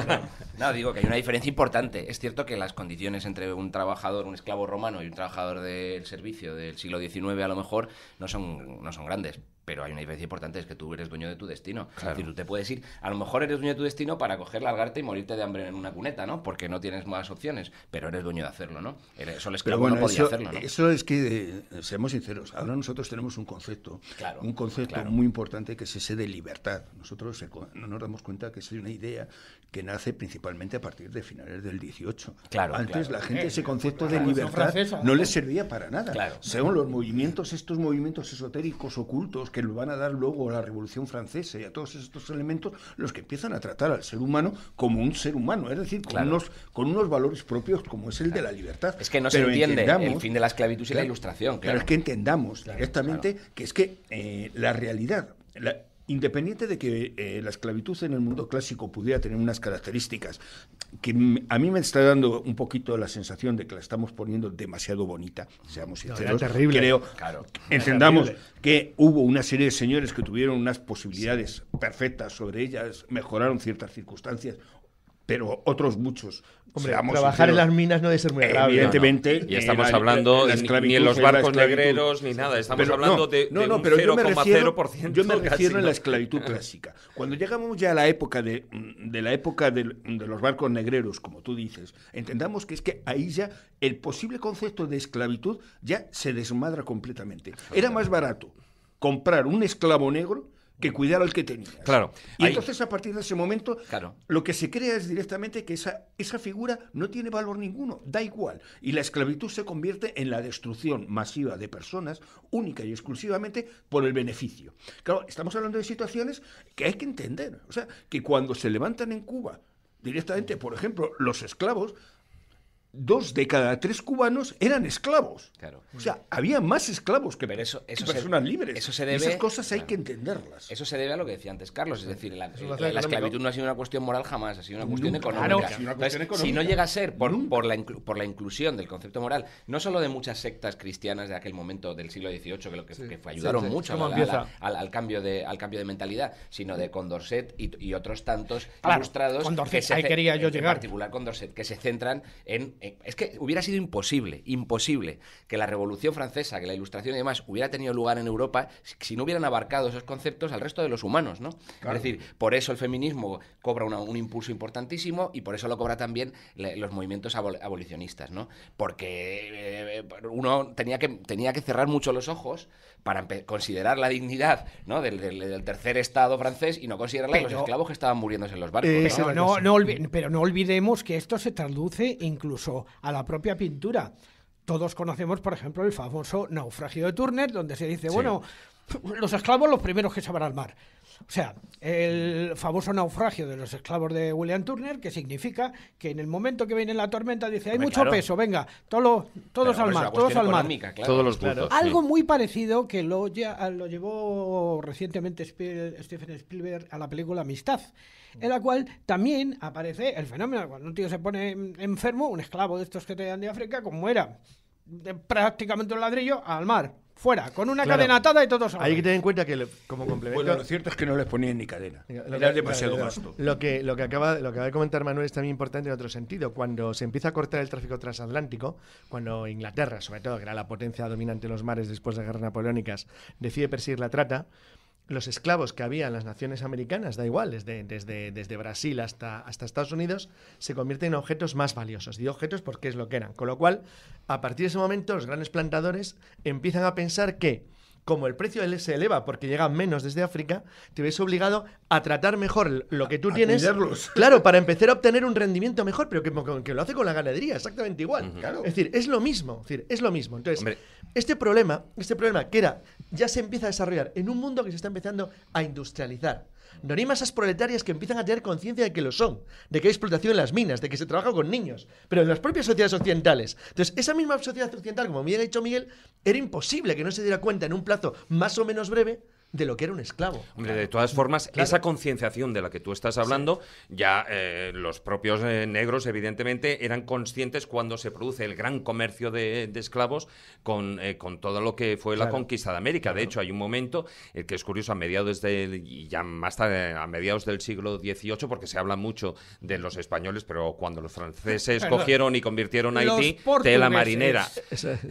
*laughs* no, digo que hay una diferencia importante. Es cierto que las condiciones entre un trabajador, un esclavo romano y un trabajador del servicio del siglo XIX a lo mejor no son, no son grandes. Pero hay una diferencia importante, es que tú eres dueño de tu destino. Es decir, tú te puedes ir, a lo mejor eres dueño de tu destino para coger, largarte y morirte de hambre en una cuneta, ¿no? Porque no tienes más opciones, pero eres dueño de hacerlo, ¿no? Eso el esclavo no podía hacerlo, ¿no? Eso es que, eh, seamos sinceros, ahora nosotros tenemos un concepto, claro, un concepto muy importante que es ese de libertad. Nosotros no nos damos cuenta que es una idea que nace principalmente a partir de finales del 18. Claro, Antes la gente ese eh, concepto de libertad no le servía para nada. Claro. Según los movimientos, estos movimientos esotéricos ocultos que lo van a dar luego a la Revolución Francesa y a todos estos elementos, los que empiezan a tratar al ser humano como un ser humano, es decir, con, unos, con unos valores propios como es el de la libertad. Es que no se entiende el fin de la esclavitud y la ilustración. Claro, es que entendamos directamente que es que eh, la realidad independiente de que eh, la esclavitud en el mundo clásico pudiera tener unas características que a mí me está dando un poquito la sensación de que la estamos poniendo demasiado bonita, seamos sinceros. Creo, entendamos que hubo una serie de señores que tuvieron unas posibilidades perfectas sobre ellas, mejoraron ciertas circunstancias, pero otros muchos. trabajar en las minas no debe ser muy grave. Evidentemente. estamos hablando ni en los barcos negreros ni nada. Estamos hablando de, de un pero yo me refiero, a la esclavitud clásica. Cuando llegamos ya a la época de, la época de, de, los barcos negreros, como tú dices, entendamos que es que ahí ya el posible concepto de esclavitud ya se desmadra completamente. Era más barato comprar un esclavo negro que cuidara al que tenía. Claro. Y entonces a partir de ese momento, lo que se crea es directamente que esa, esa figura no tiene valor ninguno, da igual. Y la esclavitud se convierte en la destrucción masiva de personas, única y exclusivamente por el beneficio. Claro, estamos hablando de situaciones que hay que entender. O sea, que cuando se levantan en Cuba, directamente, por ejemplo, los esclavos, dos de cada tres cubanos eran esclavos. O sea, había más esclavos que, personas libres. Eso debe, esas cosas hay que entenderlas. Eso se debe a lo que decía antes Carlos, es decir, la, esclavitud no ha sido una cuestión moral jamás, ha sido una cuestión, económica. Si no llega a ser por, la inclusión del concepto moral, no solo de muchas sectas cristianas de aquel momento del siglo XVIII, que, lo que, fue, ayudaron mucho al, cambio de, mentalidad, sino de Condorcet y, otros tantos ilustrados. que quería yo En particular Condorcet, que se centran en eh, es que hubiera sido imposible, imposible que la Revolución Francesa, que la Ilustración y demás hubiera tenido lugar en Europa si, no hubieran abarcado esos conceptos al resto de los humanos, ¿no? Es decir, por eso el feminismo cobra un impulso importantísimo y por eso lo cobra también los movimientos abolicionistas, ¿no? Porque eh, eh, uno tenía que, tenía que cerrar mucho los ojos para considerar la dignidad ¿no? del, tercer Estado francés y no considerarla a los esclavos que estaban muriéndose en los barcos. Eh, pero no olvidemos que esto se traduce incluso a la propia pintura. Todos conocemos, por ejemplo, el famoso naufragio de Turner, donde se dice, bueno, los esclavos los primeros que se van al mar. O sea, el famoso naufragio de los esclavos de William Turner, que significa que en el momento que viene la tormenta dice, hay mucho peso, venga, todo, todos al mar, todos al mar. Todos los Algo muy parecido que lo, ya, lo llevó recientemente Stephen Spielberg a la película Amistad, en la cual también aparece el fenómeno, cuando un tío se pone enfermo, un esclavo de estos que te dan de África, como era prácticamente un ladrillo, al mar fuera, con una cadena atada y todos Hay que tener en cuenta que, como complemento. Bueno, lo cierto es que no les ponían ni cadena. Era demasiado Lo que, lo, que acaba, lo que acaba de comentar Manuel es también importante en otro sentido. Cuando se empieza a cortar el tráfico transatlántico, cuando Inglaterra, sobre todo, que era la potencia dominante en los mares después de las guerras napoleónicas, decide perseguir la trata los esclavos que había en las naciones americanas, da igual, desde, desde, desde Brasil hasta, hasta, Estados Unidos, se convierten en objetos más valiosos. Y objetos porque es lo que eran. Con lo cual, a partir de ese momento, los grandes plantadores empiezan a pensar que como el precio se eleva porque llega menos desde África, te ves obligado a tratar mejor lo que tú tienes. *laughs* Claro, para empezar a obtener un rendimiento mejor, pero que, lo hace con la ganadería, exactamente igual. Es decir, es lo mismo. decir, es lo mismo. Entonces, este problema, este problema que era, ya se empieza a desarrollar en un mundo que se está empezando a industrializar no hay esas proletarias que empiezan a tener conciencia de que lo son, de que hay explotación en las minas, de que se trabaja con niños, pero en las propias sociedades occidentales. Entonces, esa misma sociedad occidental, como bien ha dicho Miguel, era imposible que no se diera cuenta en un plazo más o menos breve de lo que era un esclavo. Hombre, de todas formas, esa concienciación de la que tú estás hablando, ya eh, los propios eh, negros, evidentemente, eran conscientes cuando se produce el gran comercio de, esclavos eh, con, todo lo que fue la conquista de América. De hecho, hay un momento que es curioso, a mediados del, ya más a mediados del siglo XVIII, porque se habla mucho de los españoles, pero cuando los franceses *laughs* cogieron y convirtieron a Haití, tela marinera.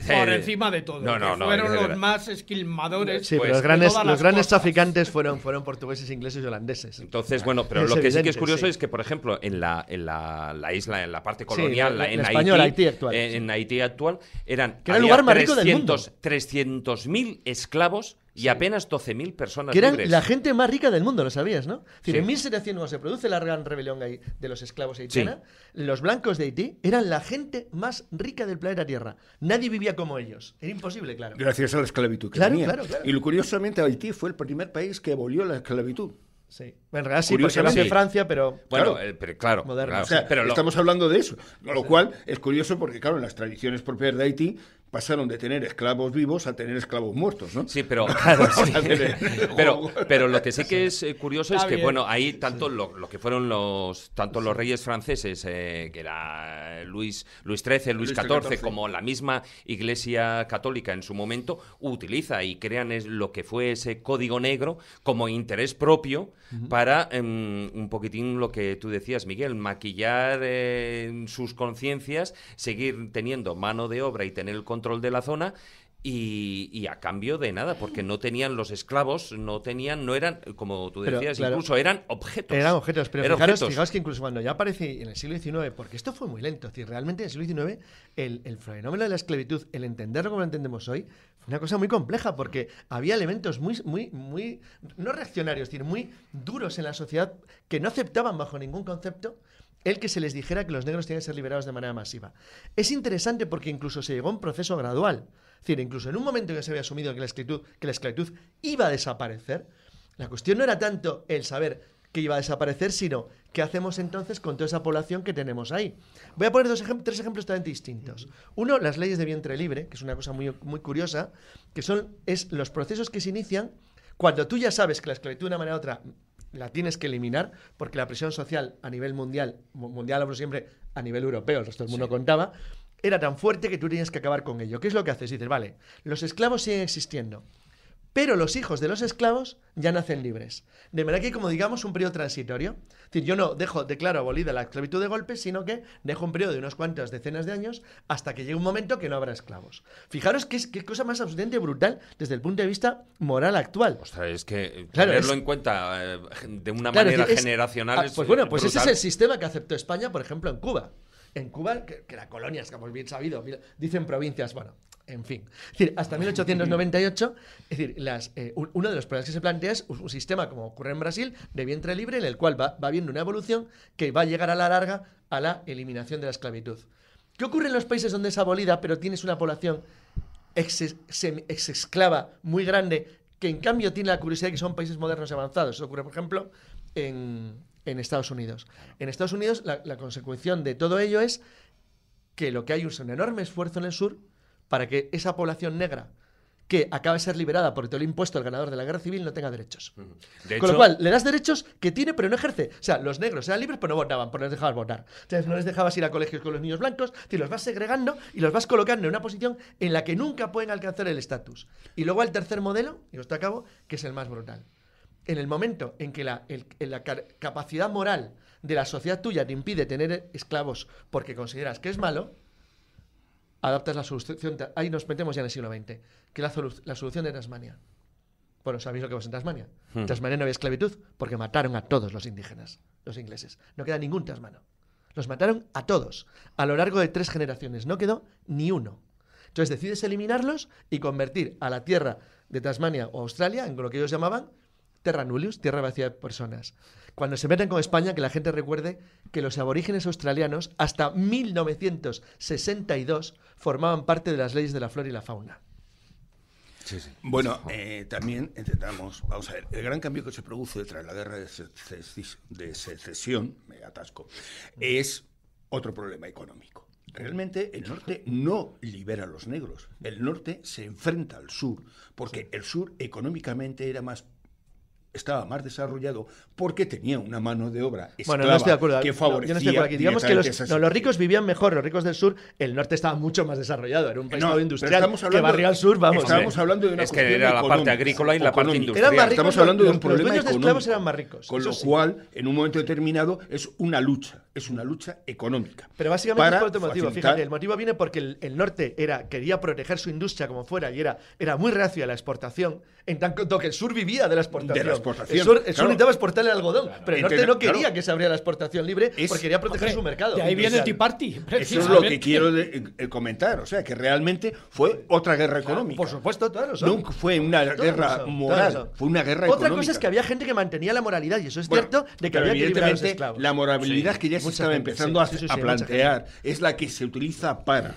Por encima de todo. No, fueron los más esquilmadores. Sí, los grandes grandes traficantes fueron, fueron portugueses, ingleses y holandeses. Entonces, bueno, pero lo que sí que es curioso es que, por ejemplo, en la, isla, en la parte colonial, en, Haití, actual, eh, en, Haití actual, eran... 300.000 esclavos y apenas 12.000 personas que eran la gente más rica del mundo, lo sabías, ¿no? Es en se produce la gran rebelión de los esclavos de Haití, Los blancos de Haití eran la gente más rica del planeta Tierra. Nadie vivía como ellos. Era imposible, claro. Gracias a la esclavitud que claro, Claro, Y curiosamente Haití fue el primer país que abolió la esclavitud. Sí. En realidad sí, porque de Francia, pero. Bueno, claro, eh, pero Estamos hablando de eso. Lo cual es curioso porque, claro, en las tradiciones propias de Haití pasaron de tener esclavos vivos a tener esclavos muertos, ¿no? Sí, pero *laughs* *laughs* *laughs* pero, pero lo que sí que es eh, curioso es que bueno ahí tanto lo, que fueron los tanto los reyes franceses eh, que era eh, Luis Luis XIII, Luis, XIV, como la misma Iglesia Católica en su momento utiliza y crean es lo que fue ese código negro como interés propio para em, un poquitín lo que tú decías, Miguel, maquillar sus conciencias, seguir teniendo mano de obra y tener el control control de la zona y, a cambio de nada, porque no tenían los esclavos, no tenían, no eran, como tú decías, incluso eran objetos. Eran objetos, pero fijaros, que incluso cuando ya aparece en el siglo XIX, porque esto fue muy lento, es decir, realmente en el siglo XIX el, el fenómeno de la esclavitud, el entenderlo como lo entendemos hoy, fue una cosa muy compleja, porque había elementos muy, muy, muy, no reaccionarios, es muy duros en la sociedad que no aceptaban bajo ningún concepto el que se les dijera que los negros tienen que ser liberados de manera masiva. Es interesante porque incluso se llegó a un proceso gradual. Es decir, incluso en un momento que se había asumido que la esclavitud, iba a desaparecer, la cuestión no era tanto el saber que iba a desaparecer, sino qué hacemos entonces con toda esa población que tenemos ahí. Voy a poner dos tres ejemplos totalmente distintos. Uno, las leyes de vientre libre, que es una cosa muy, muy curiosa, que son es los procesos que se inician cuando tú ya sabes que la esclavitud de una manera u otra la tienes que eliminar porque la presión social a nivel mundial, mundial hablo siempre a nivel europeo, el resto del mundo contaba, era tan fuerte que tú tenías que acabar con ello. ¿Qué es lo que haces? Dices, vale, los esclavos siguen existiendo pero los hijos de los esclavos ya nacen libres. De manera que hay como digamos un periodo transitorio. Es decir, yo no dejo, declaro abolida la esclavitud de golpe, sino que dejo un periodo de unas cuantas decenas de años hasta que llegue un momento que no habrá esclavos. Fijaros qué, cosa más y brutal desde el punto de vista moral actual. O sea, es que eh, tenerlo en cuenta eh, de una manera generacional ah, es, Pues bueno, pues ese es el sistema que aceptó España, por ejemplo, en Cuba. En Cuba, que, que la colonia, es hemos bien sabido, dicen provincias, bueno, en fin. Es decir, hasta 1898, es decir, las, eh, uno de los problemas que se plantea es un, sistema, como ocurre en Brasil, de vientre libre, en el cual va, va habiendo una evolución que va a llegar a la larga a la eliminación de la esclavitud. ¿Qué ocurre en los países donde es abolida, pero tienes una población ex, esclava muy grande, que en cambio tiene la curiosidad de que son países modernos y avanzados? Eso ocurre, por ejemplo, en, Estados Unidos. En Estados Unidos, la, la consecución de todo ello es que lo que hay es un enorme esfuerzo en el sur para que esa población negra que acaba de ser liberada porque te lo ha impuesto el ganador de la guerra civil, no tenga derechos. Con lo cual, le das derechos que tiene, pero no ejerce. O sea, los negros eran libres, pero no votaban, porque no les dejabas votar. Entonces, no les dejabas ir a colegios con los niños blancos, te los vas segregando y los vas colocando en una posición en la que nunca pueden alcanzar el estatus. Y luego el tercer modelo, y esto acabo, que es el más brutal. En el momento en que la capacidad moral de la sociedad tuya te impide tener esclavos porque consideras que es malo, adaptas la solución. Ahí nos metemos ya en el siglo XX, que la, la solución de Tasmania. Bueno, sabéis lo que pasó en Tasmania. En hmm. Tasmania no había esclavitud porque mataron a todos los indígenas, los ingleses. No queda ningún tasmano. Los mataron a todos, a lo largo de tres generaciones. No quedó ni uno. Entonces decides eliminarlos y convertir a la tierra de Tasmania o Australia, en lo que ellos llamaban, Terra Nullius, tierra vacía de personas. Cuando se meten con España, que la gente recuerde que los aborígenes australianos hasta 1962 formaban parte de las leyes de la flora y la fauna. Sí, sí. Bueno, eh, también intentamos... vamos a ver, el gran cambio que se produce tras la guerra de, de secesión, me atasco, es otro problema económico. Realmente el norte no libera a los negros, el norte se enfrenta al sur, porque el sur económicamente era más estaba más desarrollado porque tenía una mano de obra esclava bueno, no estoy de acuerdo. que favorecía. no estoy Digamos que los, ricos vivían mejor, los ricos del sur, el norte estaba mucho más desarrollado, era un país industrial que barrio al sur, vamos. Estábamos hablando de una Es que era la parte agrícola y la parte industrial. estamos hablando de un los, problema los económico. De eran más ricos. Con lo cual, en un momento determinado, es una lucha, es una lucha económica. Pero básicamente es por otro motivo, fíjate, el motivo viene porque el, norte era, quería proteger su industria como fuera y era, era muy reacio a la exportación, en tanto que el sur vivía de la exportación exportación. El sur, necesitaba algodón, pero el norte no quería que se abriera la exportación libre porque quería proteger su mercado. Y ahí viene el Tea Party. *laughs* Eso es lo que quiero eh, comentar. O sea, que realmente fue otra guerra económica. Por supuesto, claro. No fue una guerra moral, fue una guerra otra económica. Otra cosa es que había gente que mantenía la moralidad, y eso es cierto, de que había que La moralidad que ya se estaba empezando a, plantear es la que se utiliza para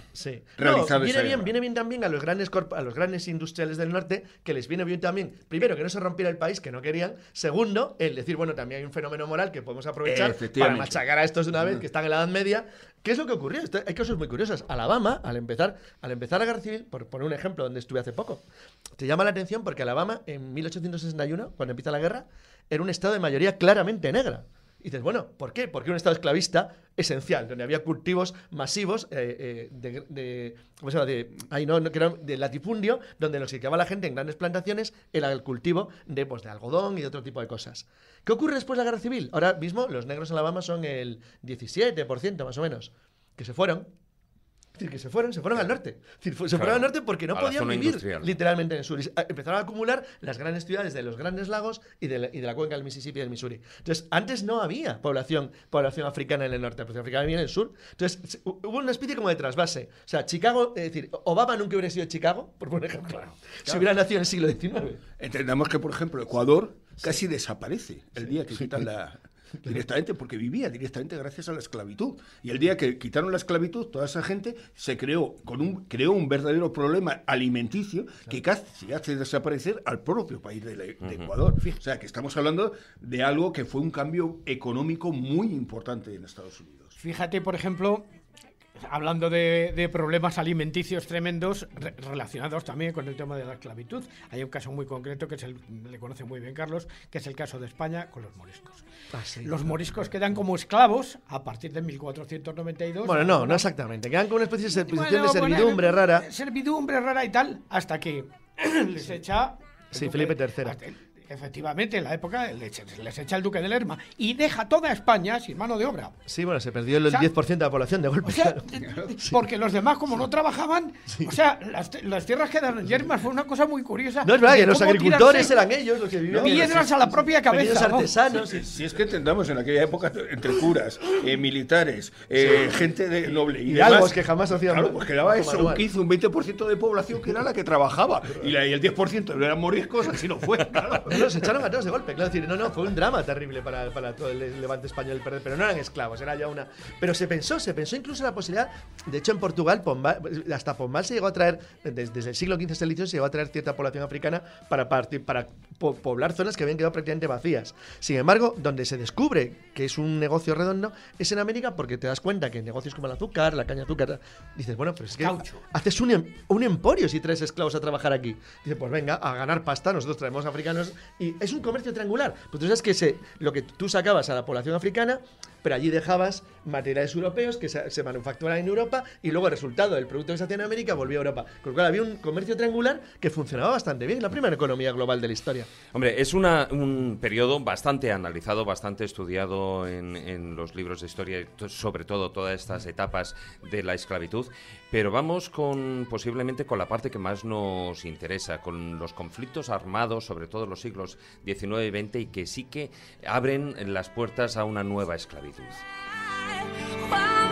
realizar viene bien, Viene bien también a los grandes a los grandes industriales del norte que les viene bien también, primero, que no se rompiera el país, que no quería Segundo, el decir, bueno, también hay un fenómeno moral que podemos aprovechar para machacar a estos de una vez que están en la Edad Media. ¿Qué es lo que ocurrió? Hay cosas muy curiosas. Alabama, al empezar, al empezar la guerra civil, por poner un ejemplo donde estuve hace poco, te llama la atención porque Alabama en 1861, cuando empieza la guerra, era un estado de mayoría claramente negra. Y dices, bueno, ¿por qué? Porque un Estado esclavista esencial, donde había cultivos masivos de, no, latifundio, donde lo que quedaba la gente en grandes plantaciones era el cultivo de, pues, de algodón y de otro tipo de cosas. ¿Qué ocurre después de la guerra civil? Ahora mismo los negros en Alabama son el 17% más o menos, que se fueron es decir, que se fueron, se fueron al norte. se fueron al norte porque no podían vivir literalmente en el sur. empezaron a acumular las grandes ciudades de los grandes lagos y de la, cuenca del Mississippi y del Missouri. Entonces, antes no había población, población africana en el norte, población africana vivía en el sur. Entonces, hubo una especie como de trasvase. O sea, Chicago, es decir, Obama nunca hubiera sido Chicago, por poner ejemplo, si hubiera nacido en el siglo XIX. Entendamos que, por ejemplo, Ecuador casi desaparece el día que quitan la, directamente, porque vivía directamente gracias a la esclavitud. Y el día que quitaron la esclavitud, toda esa gente se creó, con un, creó un verdadero problema alimenticio que casi hace desaparecer al propio país de, Ecuador. O sea, que estamos hablando de algo que fue un cambio económico muy importante en Estados Unidos. Fíjate, por ejemplo, hablando de, problemas alimenticios tremendos relacionados también con el tema de la esclavitud. Hay un caso muy concreto que le conoce muy bien Carlos, que es el caso de España con los moriscos. Ah, los moriscos quedan como esclavos a partir de 1492. Bueno, no, no exactamente. Quedan como una especie de de servidumbre rara. Servidumbre rara y tal, hasta que *clears throat* les echa... Sí, Felipe III. Efectivamente, en la época les, les, echa el duque de Lerma y deja toda España sin mano de obra. Sí, bueno, se perdió el 10% de la población de golpe. *laughs* Porque los demás, como no trabajaban, o sea, las, tierras que en yermas fue una cosa muy curiosa. No es verdad, que los agricultores eran ellos los que vivían. Piedras a la propia cabeza. artesanos. Si, es que entendamos, en aquella época, entre curas, eh, militares, eh, gente de noble y, y algo que jamás hacían. Claro, pues quedaba eso, un 15, un 20% de población que era la que trabajaba. Y, el 10% eran moriscos, así no fue, *laughs* claro. Se echaron a todos de golpe. Claro, decir, no, no, fue un drama terrible para, todo el levante español perder, pero no eran esclavos, era ya una. Pero se pensó, se pensó incluso la posibilidad. De hecho, en Portugal, hasta Pombal se llegó a traer, desde, el siglo XV se llegó a traer cierta población africana para, para poblar zonas que habían quedado prácticamente vacías. Sin embargo, donde se descubre que es un negocio redondo es en América porque te das cuenta que negocios como el azúcar, la caña de azúcar, dices, bueno, pero es que haces un, em-, un emporio si traes esclavos a trabajar aquí. Dices pues venga, a ganar pasta, nosotros traemos africanos y es un comercio triangular. Pues tú sabes que lo que tú sacabas a la población africana pero allí dejabas materiales europeos que se, se en Europa y luego el resultado del producto que se hacía en América volvía a Europa. Con lo cual había un comercio triangular que funcionaba bastante bien, la primera economía global de la historia. Hombre, es un periodo bastante analizado, bastante estudiado en, los libros de historia, sobre todo todas estas etapas de la esclavitud, pero vamos con posiblemente con la parte que más nos interesa, con los conflictos armados, sobre todo los siglos XIX y XX, y que sí que abren las puertas a una nueva esclavitud. lose.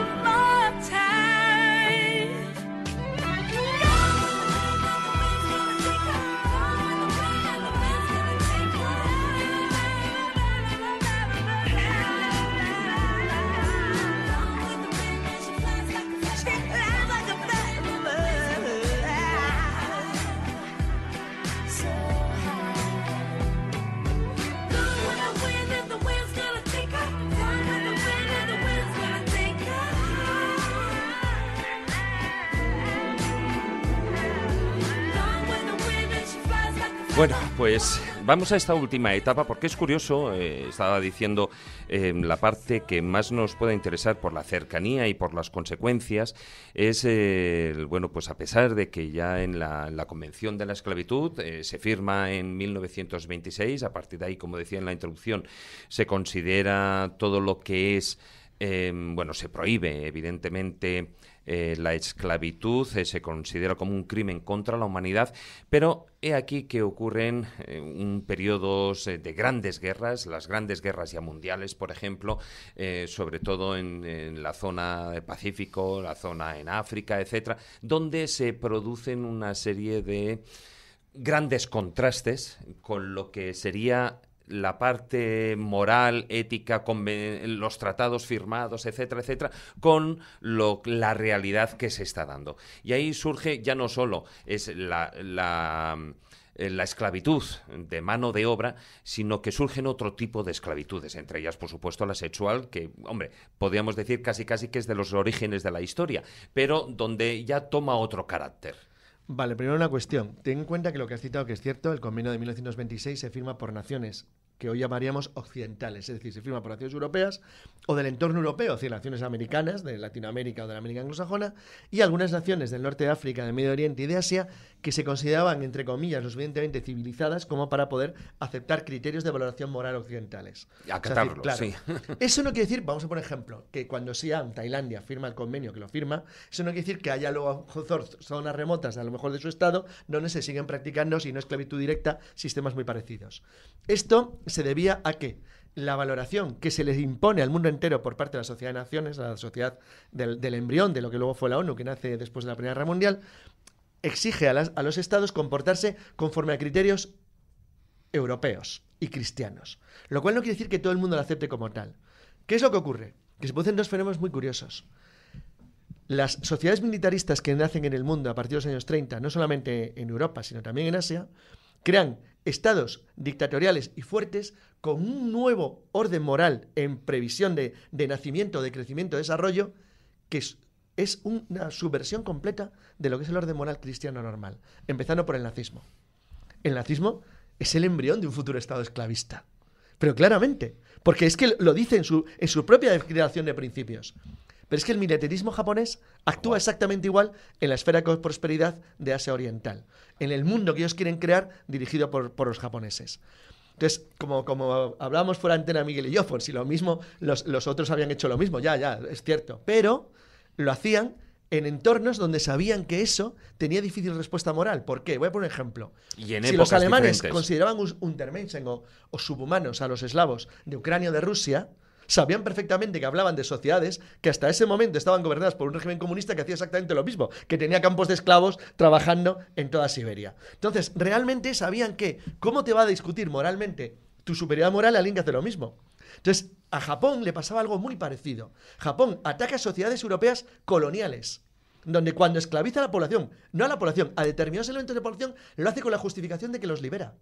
Bueno, pues vamos a esta última etapa porque es curioso, eh, estaba diciendo em, la parte que más nos puede interesar por la cercanía y por las consecuencias es, eh, bueno, pues a pesar de que ya en la, en la Convención de la Esclavitud eh, se firma en 1926, a partir de ahí, como decía en la introducción, se considera todo lo que es... Em, bueno, se prohíbe evidentemente eh, la esclavitud, eh, se considera como un crimen contra la humanidad, pero he aquí que ocurren eh, un periodos de grandes guerras, las grandes guerras ya mundiales, por ejemplo, sobre todo en, en, la zona del Pacífico, la zona en África, etcétera, donde se producen una serie de grandes contrastes con lo que sería la parte moral, ética, con los tratados firmados, etcétera, etcétera, con la realidad que se está dando. Y ahí surge ya no solo es la, eh, la esclavitud de mano de obra, sino que surgen otro tipo de esclavitudes, entre ellas, por supuesto, la sexual, que, hombre, podríamos decir casi casi que es de los orígenes de la historia, pero donde ya toma otro carácter. Vale, primero una cuestión. Ten en cuenta que lo que has citado que es cierto, el convenio de 1926 se firma por naciones que hoy llamaríamos occidentales, es decir, se firma por naciones europeas o del entorno europeo, es decir, naciones americanas, de Latinoamérica o de la América anglosajona, y algunas naciones del norte de África, del Medio Oriente y de Asia, que se consideraban, entre comillas, lo suficientemente civilizadas como para poder aceptar criterios de valoración moral occidentales. Y claro, *laughs* Eso no quiere decir, vamos a por ejemplo, que cuando Siam, Tailandia, firma el convenio que lo firma, eso no quiere decir que haya luego zonas remotas, a lo mejor de su estado, donde se siguen practicando, si no esclavitud directa, sistemas muy parecidos. Esto se debía a que la valoración que se les impone al mundo entero por parte de la Sociedad de Naciones, la sociedad del, embrión de lo que luego fue la ONU, que nace después de la Primera Guerra Mundial, exige a, a los estados comportarse conforme a criterios europeos y cristianos. Lo cual no quiere decir que todo el mundo lo acepte como tal. ¿Qué es lo que ocurre? Que se producen dos fenómenos muy curiosos. Las sociedades militaristas que nacen en el mundo a partir de los años 30, no solamente en Europa, sino también en Asia, crean estados dictatoriales y fuertes, con un nuevo orden moral en previsión de, nacimiento, de crecimiento, de desarrollo, que es, una subversión completa de lo que es el orden moral cristiano normal, empezando por el nazismo. El nazismo es el embrión de un futuro Estado esclavista, pero claramente, porque es que lo dice en su, propia declaración de principios. Pero es que el militarismo japonés actúa exactamente igual en la esfera de prosperidad de Asia Oriental, en el mundo que ellos quieren crear dirigido por, por los japoneses. Entonces, como, como hablábamos fuera antena Miguel y yo, por pues si lo mismo, los, otros habían hecho lo mismo, ya, ya, es cierto. Pero lo hacían en entornos donde sabían que eso tenía difícil respuesta moral. ¿Por qué? Voy a poner un ejemplo. Y en si los alemanes consideraban un, un o subhumanos a los eslavos de Ucrania o de Rusia, sabían perfectamente que hablaban de sociedades que hasta ese momento estaban gobernadas por un régimen comunista que hacía exactamente lo mismo, que tenía campos de esclavos trabajando en toda Siberia. Entonces, realmente sabían que, ¿cómo te va a discutir moralmente tu superioridad moral a alguien que hace lo mismo? Entonces, a Japón le pasaba algo muy parecido. Japón ataca a sociedades europeas coloniales, donde cuando esclaviza a la población, no a la población, a determinados elementos de población, lo hace con la justificación de que los libera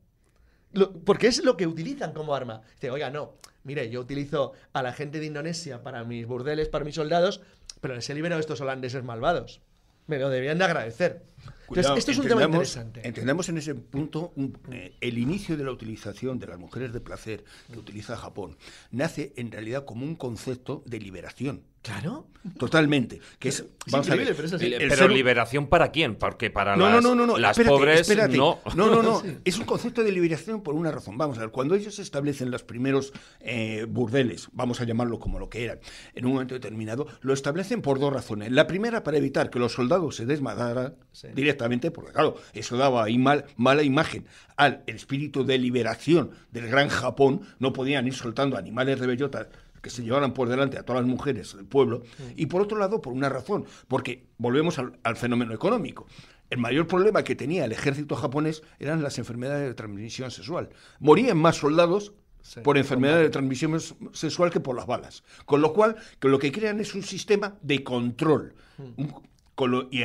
porque es lo que utilizan como arma. oiga, no, mire, yo utilizo a la gente de Indonesia para mis burdeles, para mis soldados, pero les he liberado a estos holandeses malvados. Me lo debían de agradecer. Entonces, esto es un tema interesante. Entendemos en ese punto eh, el inicio de la utilización de las mujeres de placer que utiliza Japón. Nace en realidad como un concepto de liberación Claro, totalmente. pero, liberación para quién? Porque para no, las, no, no, las pobres no. No, no, *laughs* Es un concepto de liberación por una razón. Vamos a ver, cuando ellos establecen los primeros eh, burdeles, vamos a llamarlo como lo que eran, en un momento determinado, lo establecen por dos razones. La primera, para evitar que los soldados se desmadaran directamente, porque claro, eso daba ahí mal, mala imagen al espíritu de liberación del gran Japón. No podían ir soltando animales de bellotas que se llevaran por delante a todas las mujeres del pueblo, y por otro lado, por una razón, porque volvemos al, fenómeno económico. El mayor problema que tenía el ejército japonés eran las enfermedades de transmisión sexual. Morían más soldados por enfermedades de transmisión sexual que por las balas. Con lo cual, que lo que crean es un sistema de control. Mm. y,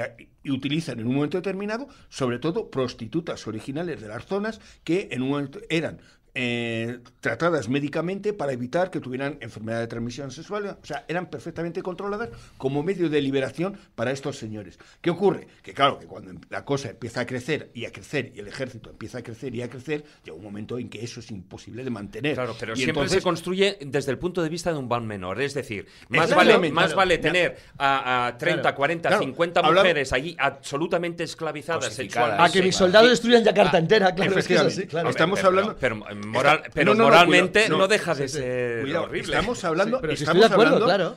utilizan en un momento determinado, sobre todo, prostitutas originales de las zonas que en un momento eran eh, tratadas médicamente para evitar que tuvieran enfermedad de transmisión sexual. O sea, eran perfectamente controladas como medio de liberación para estos señores. ¿Qué ocurre? Que claro, que cuando la cosa empieza a crecer y a crecer y el ejército empieza a crecer y a crecer, llega un momento en que eso es imposible de mantener. Claro, pero siempre se construye desde el punto de vista de un van menor. Es decir, más vale, más vale tener a, 30, 40, 50 mujeres allí absolutamente esclavizadas sexuales. A que mis soldados destruyan Yakarta carta ah, entera, claro. Estamos hablando pero moralmente no, deja de ser horrible. Estamos hablando,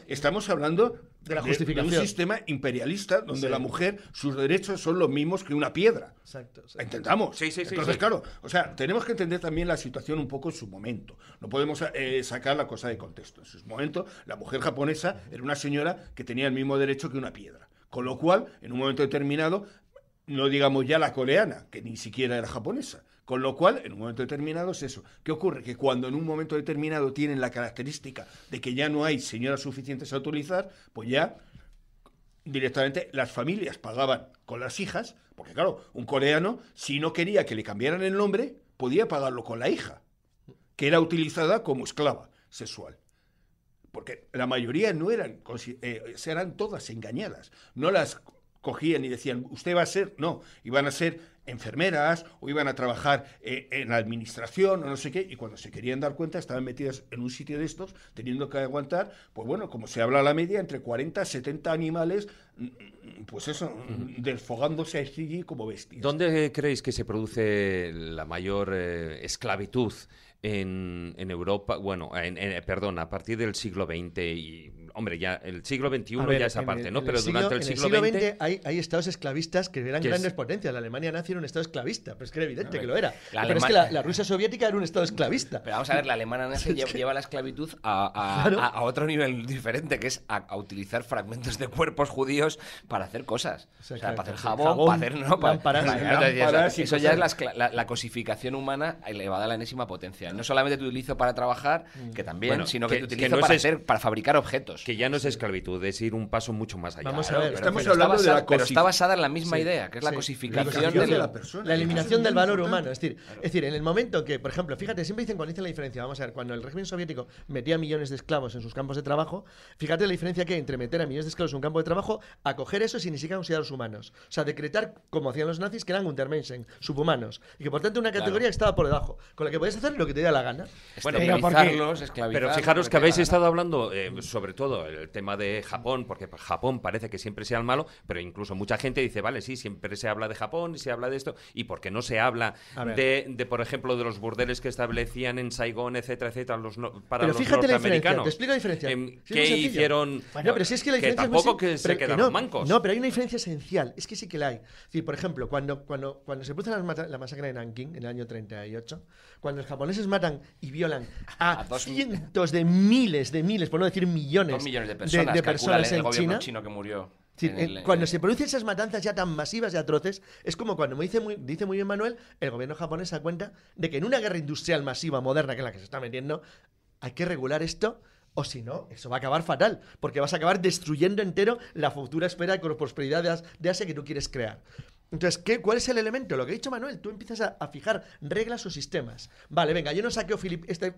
estamos, hablando de la justificación. De un sistema imperialista donde la mujer, sus derechos son los mismos que una piedra. Exacto. Entendamos. Entonces, claro, o sea, tenemos que entender también la situación un poco en su momento. No podemos eh, sacar la cosa de contexto. En su momento, la mujer japonesa era una señora que tenía el mismo derecho que una piedra. Con lo cual, en un momento determinado, no digamos ya la coreana, que ni siquiera era japonesa, con lo cual, en un momento determinado es eso. ¿Qué ocurre? Que cuando en un momento determinado tienen la característica de que ya no hay señoras suficientes a utilizar, pues ya directamente las familias pagaban con las hijas, porque claro, un coreano, si no quería que le cambiaran el nombre, podía pagarlo con la hija, que era utilizada como esclava sexual. Porque la mayoría no eran, eh, eran todas engañadas. No las cogían y decían, usted va a ser, no, iban a ser enfermeras o iban a trabajar eh, en administración o no sé qué, y cuando se querían dar cuenta estaban metidas en un sitio de estos, teniendo que aguantar, pues bueno, como se habla la media, entre 40 y 70 animales, mm, pues eso, desfogándose allí como bestias. ¿Dónde creéis que se produce la mayor eh, esclavitud en, Europa, bueno, eh, perdón, a partir del siglo XX y, hombre, ya el siglo XXI ya esa parte, ¿no? Pero durante el siglo, el siglo XX, hay, estados esclavistas que eran grandes potencias. La Alemania nazi era un estado esclavista, pero pues es que era evidente que lo era. pero es que la, Rusia soviética era un estado esclavista. Pero vamos a ver, la Alemania *laughs* nazi lleva, la esclavitud a, otro nivel diferente, que es a, utilizar fragmentos de cuerpos judíos para hacer cosas. para hacer jabón, para hacer... No, eso ya es la, la cosificación humana elevada a la enésima potencia, ¿no? no solamente te utilizo para trabajar, mm. que también, sino que, te utilizo para, fabricar objetos. Que ya no es esclavitud, es ir un paso mucho más allá. Vamos a ver, pero, la está basada en la misma idea, que es la cosificación de, la, persona. La eliminación del valor humano. Es decir, es decir, en el momento que, por ejemplo, fíjate, siempre dicen cuando dicen la diferencia, vamos a ver, cuando el régimen soviético metía millones de esclavos en sus campos de trabajo, fíjate la diferencia que hay entre meter a millones de esclavos en un campo de trabajo, a coger eso sin ni siquiera los humanos. O sea, decretar, como hacían los nazis, que eran un Untermenschen, subhumanos. Y que por tanto una categoría estaba por debajo, con la que podías hacer lo que te da la gana. Bueno, pero, pero fijaros que habéis estado hablando eh, sobre todo el tema de Japón, porque Japón parece que siempre sea el malo, pero incluso mucha gente dice, vale, sí, siempre se habla de Japón y se habla de esto, y porque no se habla de, por ejemplo, de los burdeles que establecían en Saigón, etcétera, etcétera, para los no, pero fíjate La diferencia, te explico la diferencia. Em, ¿Qué hicieron? No pero si es que la diferencia tampoco que se quedaron mancos. No, pero hay una diferencia esencial, es que sí que la hay. Es por ejemplo, cuando, cuando, cuando se produce la, la masacre de Nanking en el año 38, cuando los japoneses matan y violan *laughs* a, cientos de miles, de miles, por no decir millones, de personas, en China, que murió. Eh, cuando se producen esas matanzas ya tan masivas y atroces, es como cuando me dice muy, dice muy bien Manuel, el gobierno japonés se da cuenta de que en una guerra industrial masiva, moderna, que es la que se está metiendo, hay que regular esto. O si no, eso va a acabar fatal, porque vas a acabar destruyendo entero la futura espera de prosperidad de Asia que tú quieres crear. Entonces, ¿qué, ¿cuál es el elemento? Lo que ha dicho Manuel, tú empiezas a, fijar reglas o sistemas. Vale, venga, yo no saqueo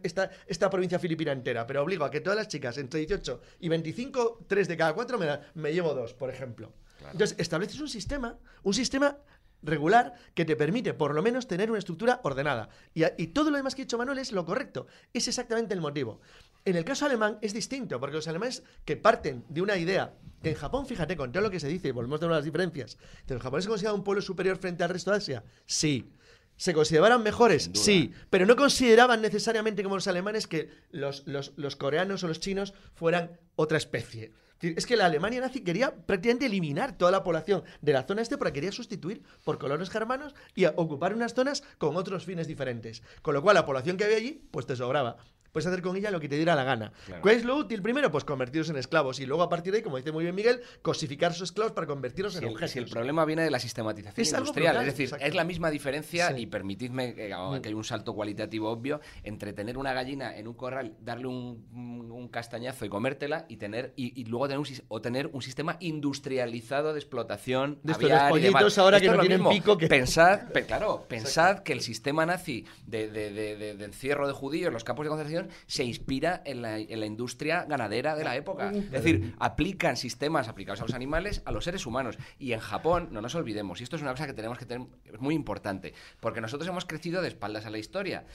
esta, esta, provincia filipina entera, pero obligo a que todas las chicas entre 18 y 25, 3 de cada 4 me, da, me llevo dos, por ejemplo. Entonces, estableces un sistema, un sistema regular que te permite por lo menos tener una estructura ordenada. Y, y todo lo demás que ha dicho Manuel es lo correcto. Es exactamente el motivo. En el caso alemán es distinto, porque los alemanes que parten de una idea en Japón, fíjate, con todo lo que se dice, volvemos a ver unas diferencias. que ¿Los japoneses consideraban un pueblo superior frente al resto de Asia? Sí. ¿Se consideraban mejores? Sí, pero no consideraban necesariamente como los alemanes que los, los, coreanos o los chinos fueran otra especie. Es que la Alemania nazi quería prácticamente eliminar toda la población de la zona este porque quería sustituir por colonos germanos y ocupar unas zonas con otros fines diferentes. Con lo cual la población que había allí pues te sobraba puedes hacer con ella lo que te diera la gana. ¿Cuál es lo útil? Primero, pues convertiros en esclavos y luego a partir de ahí, como dice muy bien Miguel, cosificar sus esclavos para convertirlos en objetos. Si el problema viene de la sistematización industrial, es decir, es la misma diferencia, y permitidme que, mm. hay un salto cualitativo obvio, entre tener una gallina en un corral, darle un, castañazo y comértela y tener y, luego tener un, o tener un sistema industrializado de explotación de estos ahora que no tienen pico que... pensad, claro, pensad que el sistema nazi de, de, de, de encierro de judíos, los campos de concentración se inspira en la, industria ganadera de la época. Es decir, aplican sistemas aplicados a los animales a los seres humanos. Y en Japón, no nos olvidemos, y esto es una cosa que tenemos que tener muy importante, porque nosotros hemos crecido de espaldas a la historia,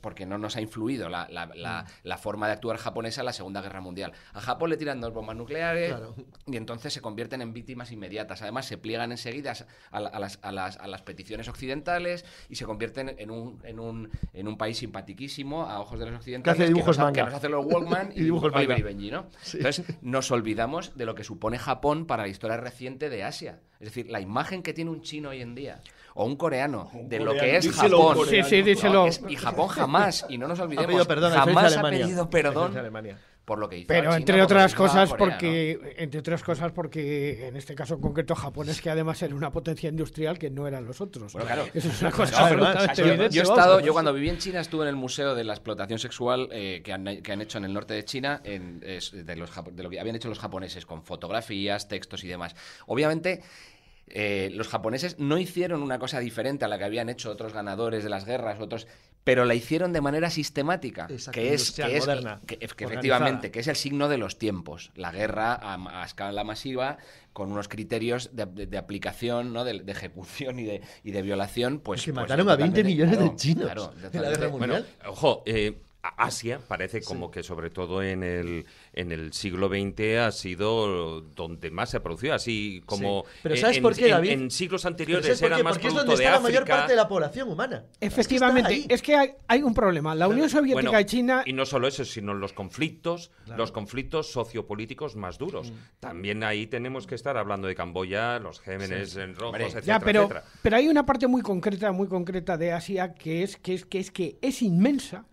porque no nos ha influido mm. la, forma de actuar japonesa en la Segunda Guerra Mundial. A Japón le tiran dos bombas nucleares y entonces se convierten en víctimas inmediatas. Además, se pliegan enseguida a, las, peticiones occidentales y se convierten en un, país simpatiquísimo a ojos de que hace dibujos manga. Que nos hace los Walkman *laughs* y, dibujos Oliver Benji, ¿no? Entonces, *laughs* nos olvidamos de lo que supone Japón para la historia reciente de Asia. Es decir, la imagen que tiene un chino hoy en día o un coreano, de lo que es Japón. Sí, sí, díselo. y Japón jamás, y no nos olvidemos, ha pedido perdón, jamás ha pedido perdón lo que Pero entre otras cosas, porque entre otras cosas, porque en este caso en concreto Japón que además era una potencia industrial que no eran los otros. claro. Eso es una cosa. yo, he estado, yo cuando viví en China estuve en el museo de la explotación sexual eh, que, han, hecho en el norte de China, de, lo que habían hecho los japoneses con fotografías, textos y demás. Obviamente. Eh, los japoneses no hicieron una cosa diferente a la que habían hecho otros ganadores de las guerras, otros pero la hicieron de manera sistemática, que es, es que, efectivamente, que es el signo de los tiempos, la guerra a, escala masiva con unos criterios de, de, aplicación, ¿no? de, ejecución y, y de, violación, pues... que pues, mataron a 20 millones de chinos claro, la ojo, eh, Asia parece como que sobre todo en el, en el siglo XX ha sido donde más se ha producido, así como Pero e, ¿sabes en, por qué, David? En, siglos anteriores era más porque es donde la mayor parte de la población humana. Efectivamente, es que, hay, un problema. La Unión Soviética y China... Y no solo eso, sino los conflictos, los conflictos sociopolíticos más duros. Mm. También ahí tenemos que estar hablando de Camboya, los Gémenes en rojos, etcétera, pero, Pero hay una parte muy concreta, muy concreta de Asia que es que es que, es, que es inmensa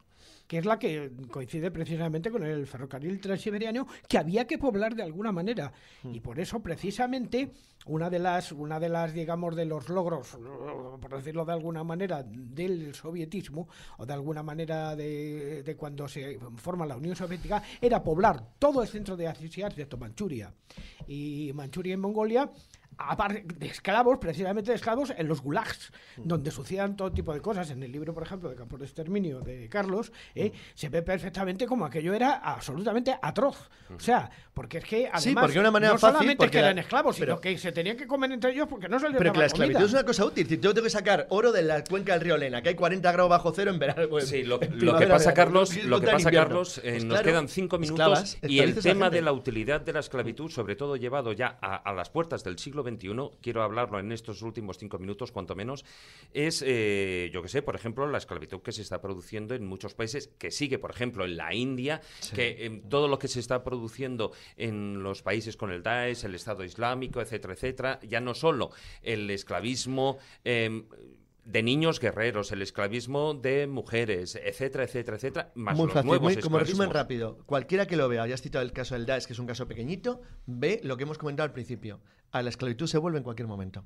que es la que coincide precisamente con el ferrocarril transiberiano que había que poblar de alguna manera. Hmm. Y por eso, precisamente, una de las, una de las, digamos, de los logros, por decirlo de alguna manera, del sovietismo, o de alguna manera de, de cuando se forma la Unión Soviética, era poblar todo el centro de Asia, excepto Manchuria. Y Manchuria y Mongolia de esclavos, precisamente de esclavos, en los gulags, donde sucedían todo tipo de cosas. En el libro, por ejemplo, de Campos de Exterminio de Carlos, eh, se ve perfectamente como aquello era absolutamente atroz. O sea, porque es que además, sí, porque una manera no solamente que eran esclavos, sino que se tenían que comer entre ellos porque no se les Pero que la esclavitud es una cosa útil. Si yo tengo que sacar oro de la cuenca del río Lena, que hay 40 grados bajo cero en verano. Pues, sí, lo, que pasa, Carlos, lo que pasa, Carlos eh, pues nos quedan cinco minutos y el tema de la utilidad de la esclavitud, sobre todo llevado ya a, a las puertas del siglo XX, quiero hablarlo en estos últimos cinco minutos, cuanto menos, es, eh, yo que sé, por ejemplo, la esclavitud que se está produciendo en muchos países, que sigue, por ejemplo, en la India, que eh, todo lo que se está produciendo en los países con el Daesh, el Estado Islámico, etcétera, etcétera, ya no solo el esclavismo. Em, de niños guerreros, el esclavismo de mujeres, etcétera, etcétera, etcétera, más los nuevos Como resumen rápido, cualquiera que lo vea, ya has citado el caso del Daesh, que es un caso pequeñito, ve lo que hemos comentado al principio. A la esclavitud se vuelve en cualquier momento.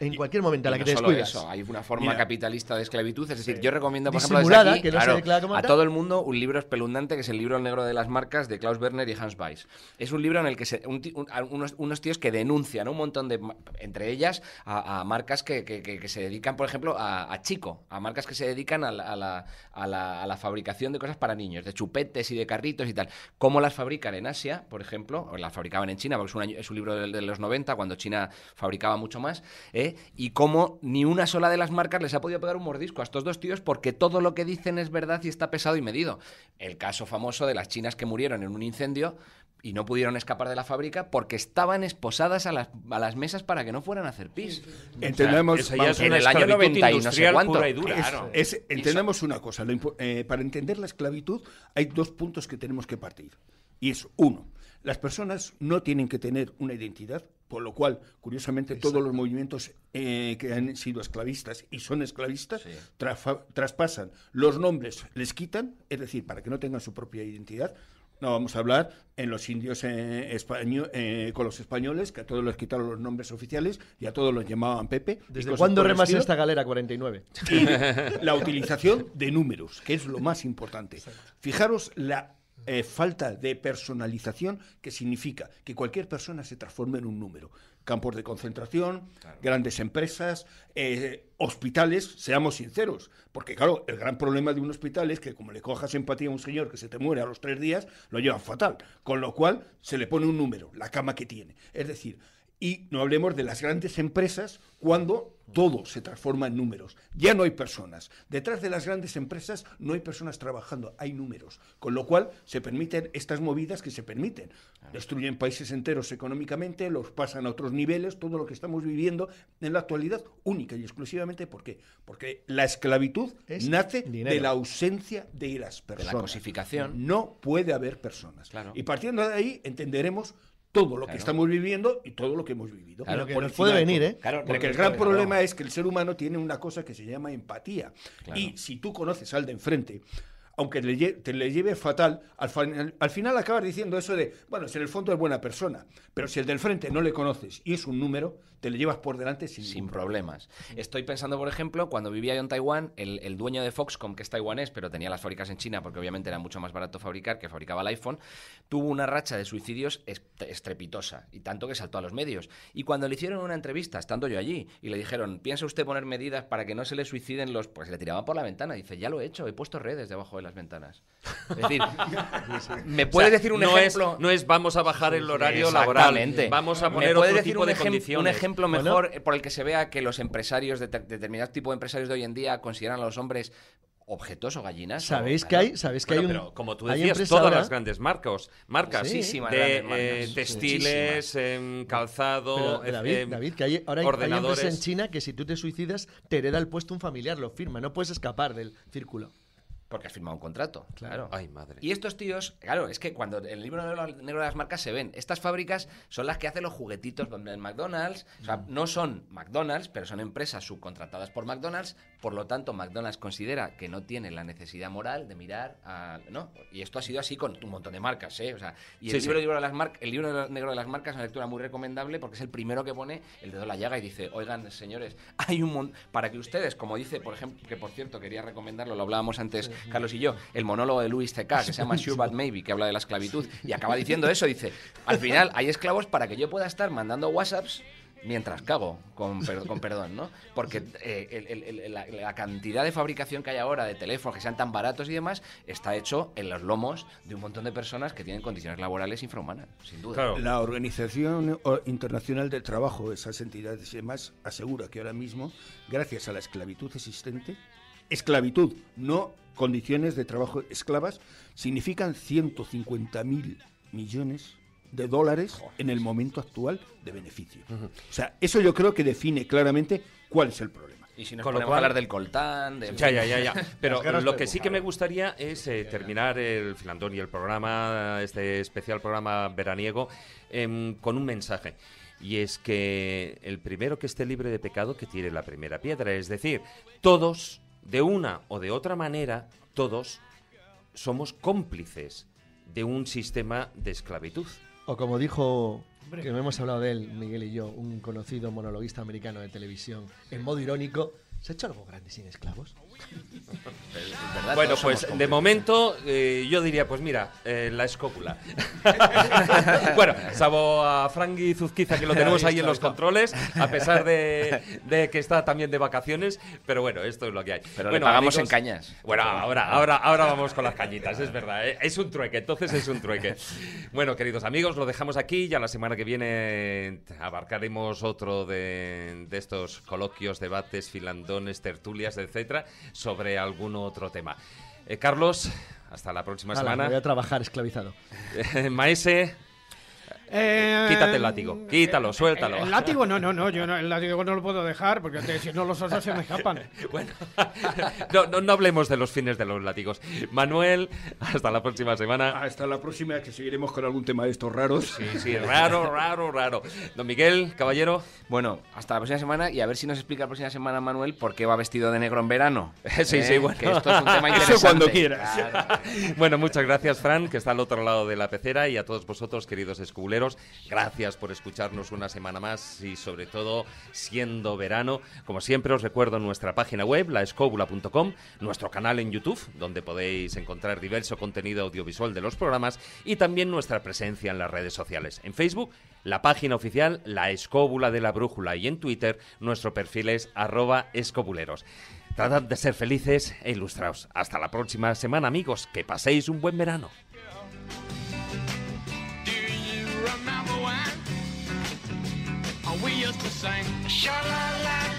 En cualquier momento, a la que te Eso, hay una forma capitalista de esclavitud. Es decir, yo eh, recomiendo, por ejemplo, a todo el mundo un libro espelundante que es el libro El negro de las marcas de Klaus Werner y Hans Weiss. Es un libro en el que se, unos, tíos que denuncian un montón de, entre ellas, a, marcas que, se dedican, por ejemplo, a, chico, a marcas que se dedican a la, a la, fabricación de cosas para niños, de chupetes y de carritos y tal. ¿Cómo las fabrican en Asia, por ejemplo? O las fabricaban en China, porque es un, libro de, los 90, cuando China fabricaba mucho más. ¿eh? Y cómo ni una sola de las marcas les ha podido pegar un mordisco a estos dos tíos porque todo lo que dicen es verdad y está pesado y medido. El caso famoso de las chinas que murieron en un incendio y no pudieron escapar de la fábrica porque estaban esposadas a las, mesas para que no fueran a hacer pis. Entendemos, en el año 90 y no sé entendemos una cosa, eh, para entender la esclavitud hay dos puntos que tenemos que partir. Y es uno, las personas no tienen que tener una identidad, por lo cual, curiosamente, todos los movimientos eh, que han sido esclavistas y son esclavistas traspasan los nombres, les quitan, es decir, para que no tengan su propia identidad. No vamos a hablar en los indios eh, eh, con los españoles, que a todos les quitaron los nombres oficiales y a todos los llamaban Pepe. ¿Desde cuándo remas esta galera 49? la utilización de números, que es lo más importante. Fijaros la eh, falta de personalización que significa que cualquier persona se transforme en un número. Campos de concentración, grandes empresas, eh, hospitales, seamos sinceros, porque claro, el gran problema de un hospital es que como le cojas empatía a un señor que se te muere a los tres días, lo llevan fatal, con lo cual se le pone un número, la cama que tiene. Es decir, y no hablemos de las grandes empresas cuando todo se transforma en números. Ya no hay personas. Detrás de las grandes empresas no hay personas trabajando, hay números. Con lo cual se permiten estas movidas que se permiten. Destruyen países enteros económicamente, los pasan a otros niveles, todo lo que estamos viviendo en la actualidad única y exclusivamente. ¿Por qué? Porque la esclavitud nace de la ausencia de las personas. De la cosificación. No puede haber personas. Y partiendo de ahí entenderemos todo lo que estamos viviendo y todo lo que hemos vivido. Claro, que puede venir, ¿eh? porque el gran problema es que el ser humano tiene una cosa que se llama empatía. Y si tú conoces al de enfrente, aunque te le lleve fatal, al, final, al final acabas diciendo eso de, bueno, si en el fondo es buena persona, pero si el del frente no le conoces y es un número, te lo llevas por delante sin, problemas. Mm. Estoy pensando, por ejemplo, cuando vivía yo en Taiwán, el, dueño de Foxconn, que es taiwanés, pero tenía las fábricas en China porque obviamente era mucho más barato fabricar que fabricaba el iPhone, tuvo una racha de suicidios estrepitosa y tanto que saltó a los medios. Y cuando le hicieron una entrevista, estando yo allí, y le dijeron, ¿piensa usted poner medidas para que no se le suiciden los...? Pues le tiraban por la ventana. Dice, ya lo he hecho, he puesto redes debajo de las ventanas. Es decir, *laughs* ¿me puedes decir un ejemplo? no es vamos a bajar el horario laboral, vamos a poner otro tipo de condiciones ejemplo mejor eh, por el que se vea que los empresarios, de determinado tipo de empresarios de hoy en día, consideran a los hombres objetos o gallinas. Sabéis que hay, sabéis que hay como tú decías, todas las grandes marcas, eh, marcas de textiles, em, calzado, em, em, David, que hay, ahora hay, ordenadores. en China que si tú te suicidas te hereda el puesto un familiar, lo firma, no puedes escapar del círculo. Porque has firmado un contrato. Claro. Ay, madre. Y estos tíos, claro, es que cuando el libro negro, de las marcas se ven, estas fábricas son las que hacen los juguetitos el McDonald's. O sea, mm. no son McDonald's, pero son empresas subcontratadas por McDonald's. Por lo tanto, McDonald's considera que no tiene la necesidad moral de mirar a. ¿No? Y esto ha sido así con un montón de marcas, ¿eh? O sea, y el, libro, Libro de las el libro negro de las marcas es una lectura muy recomendable porque es el primero que pone el dedo en la llaga y dice: Oigan, señores, *laughs* hay un Para que ustedes, como dice, por ejemplo, que por cierto quería recomendarlo, lo hablábamos antes. Carlos y yo, el monólogo de Luis C.K., que se llama Sure But Maybe, que habla de la esclavitud, y acaba diciendo eso, dice, al final hay esclavos para que yo pueda estar mandando WhatsApps mientras cago, con, perdón, ¿no? Porque eh, la, cantidad de fabricación que hay ahora de teléfonos que sean tan baratos y demás está hecho en los lomos de un montón de personas que tienen condiciones laborales infrahumanas, sin duda. La Organización Internacional del Trabajo, esas entidades y demás, asegura que ahora mismo, gracias a la esclavitud existente, esclavitud, no condiciones de trabajo esclavas, significan 150.000 millones de dólares en el momento actual de beneficio. O sea, eso yo creo que define claramente cuál es el problema. Y si Con lo cual, hablar del coltán, Ya, ya, ya, ya. *laughs* Pero lo que sí que me gustaría es eh, terminar el filandón y el programa, este especial programa veraniego, em, con un mensaje. Y es que el primero que esté libre de pecado que tire la primera piedra. Es decir, todos de una o de otra manera, todos somos cómplices de un sistema de esclavitud. O como dijo, que no hemos hablado de él, Miguel y yo, un conocido monologuista americano de televisión, en modo irónico, ¿se ha hecho algo grande sin esclavos? Bueno, pues de momento eh, yo diría, pues mira, eh, la escópula. *laughs* bueno, salvo a Franky Zuzquiza que lo tenemos ahí en los controles, a pesar *laughs* de, que está también de vacaciones, pero bueno, esto es lo que hay. Pero bueno, le pagamos en cañas. Bueno, ahora, ahora, ahora vamos con las cañitas, es verdad. Eh, es un trueque, entonces es un trueque. Bueno, queridos amigos, lo dejamos aquí. Ya la semana que viene abarcaremos otro de, de estos coloquios, debates, filandones, tertulias, etcétera sobre algún otro tema. Eh, Carlos, hasta la próxima semana. Voy a trabajar esclavizado. *laughs* Maese. Eh, Quítate el látigo, quítalo, suéltalo. El, látigo no, no, no, yo el látigo no lo puedo dejar porque si no los osos se me escapan. *laughs* bueno, *laughs* no, hablemos de los fines de los látigos. Manuel, hasta la próxima semana. Hasta la próxima, que seguiremos con algún tema de estos raros. Sí, sí, raro, raro, raro. Don Miguel, caballero. Bueno, hasta la próxima semana y a ver si nos explica la próxima semana, Manuel, por qué va vestido de negro en verano. *laughs* sí, sí, ¿Eh? bueno. esto es un tema interesante. Eso cuando quieras. bueno, muchas gracias, Fran, que está al otro lado de la pecera y a todos vosotros, queridos esculeros Gracias por escucharnos una semana más y sobre todo siendo verano. Como siempre os recuerdo nuestra página web, laescobula.com, nuestro canal en YouTube, donde podéis encontrar diverso contenido audiovisual de los programas y también nuestra presencia en las redes sociales. En Facebook, la página oficial La Escóbula de la Brújula y en Twitter nuestro perfil es escobuleros. Tratad de ser felices e ilustraos. Hasta la próxima semana amigos, que paséis un buen verano. remember when we used to sing? Sha la la.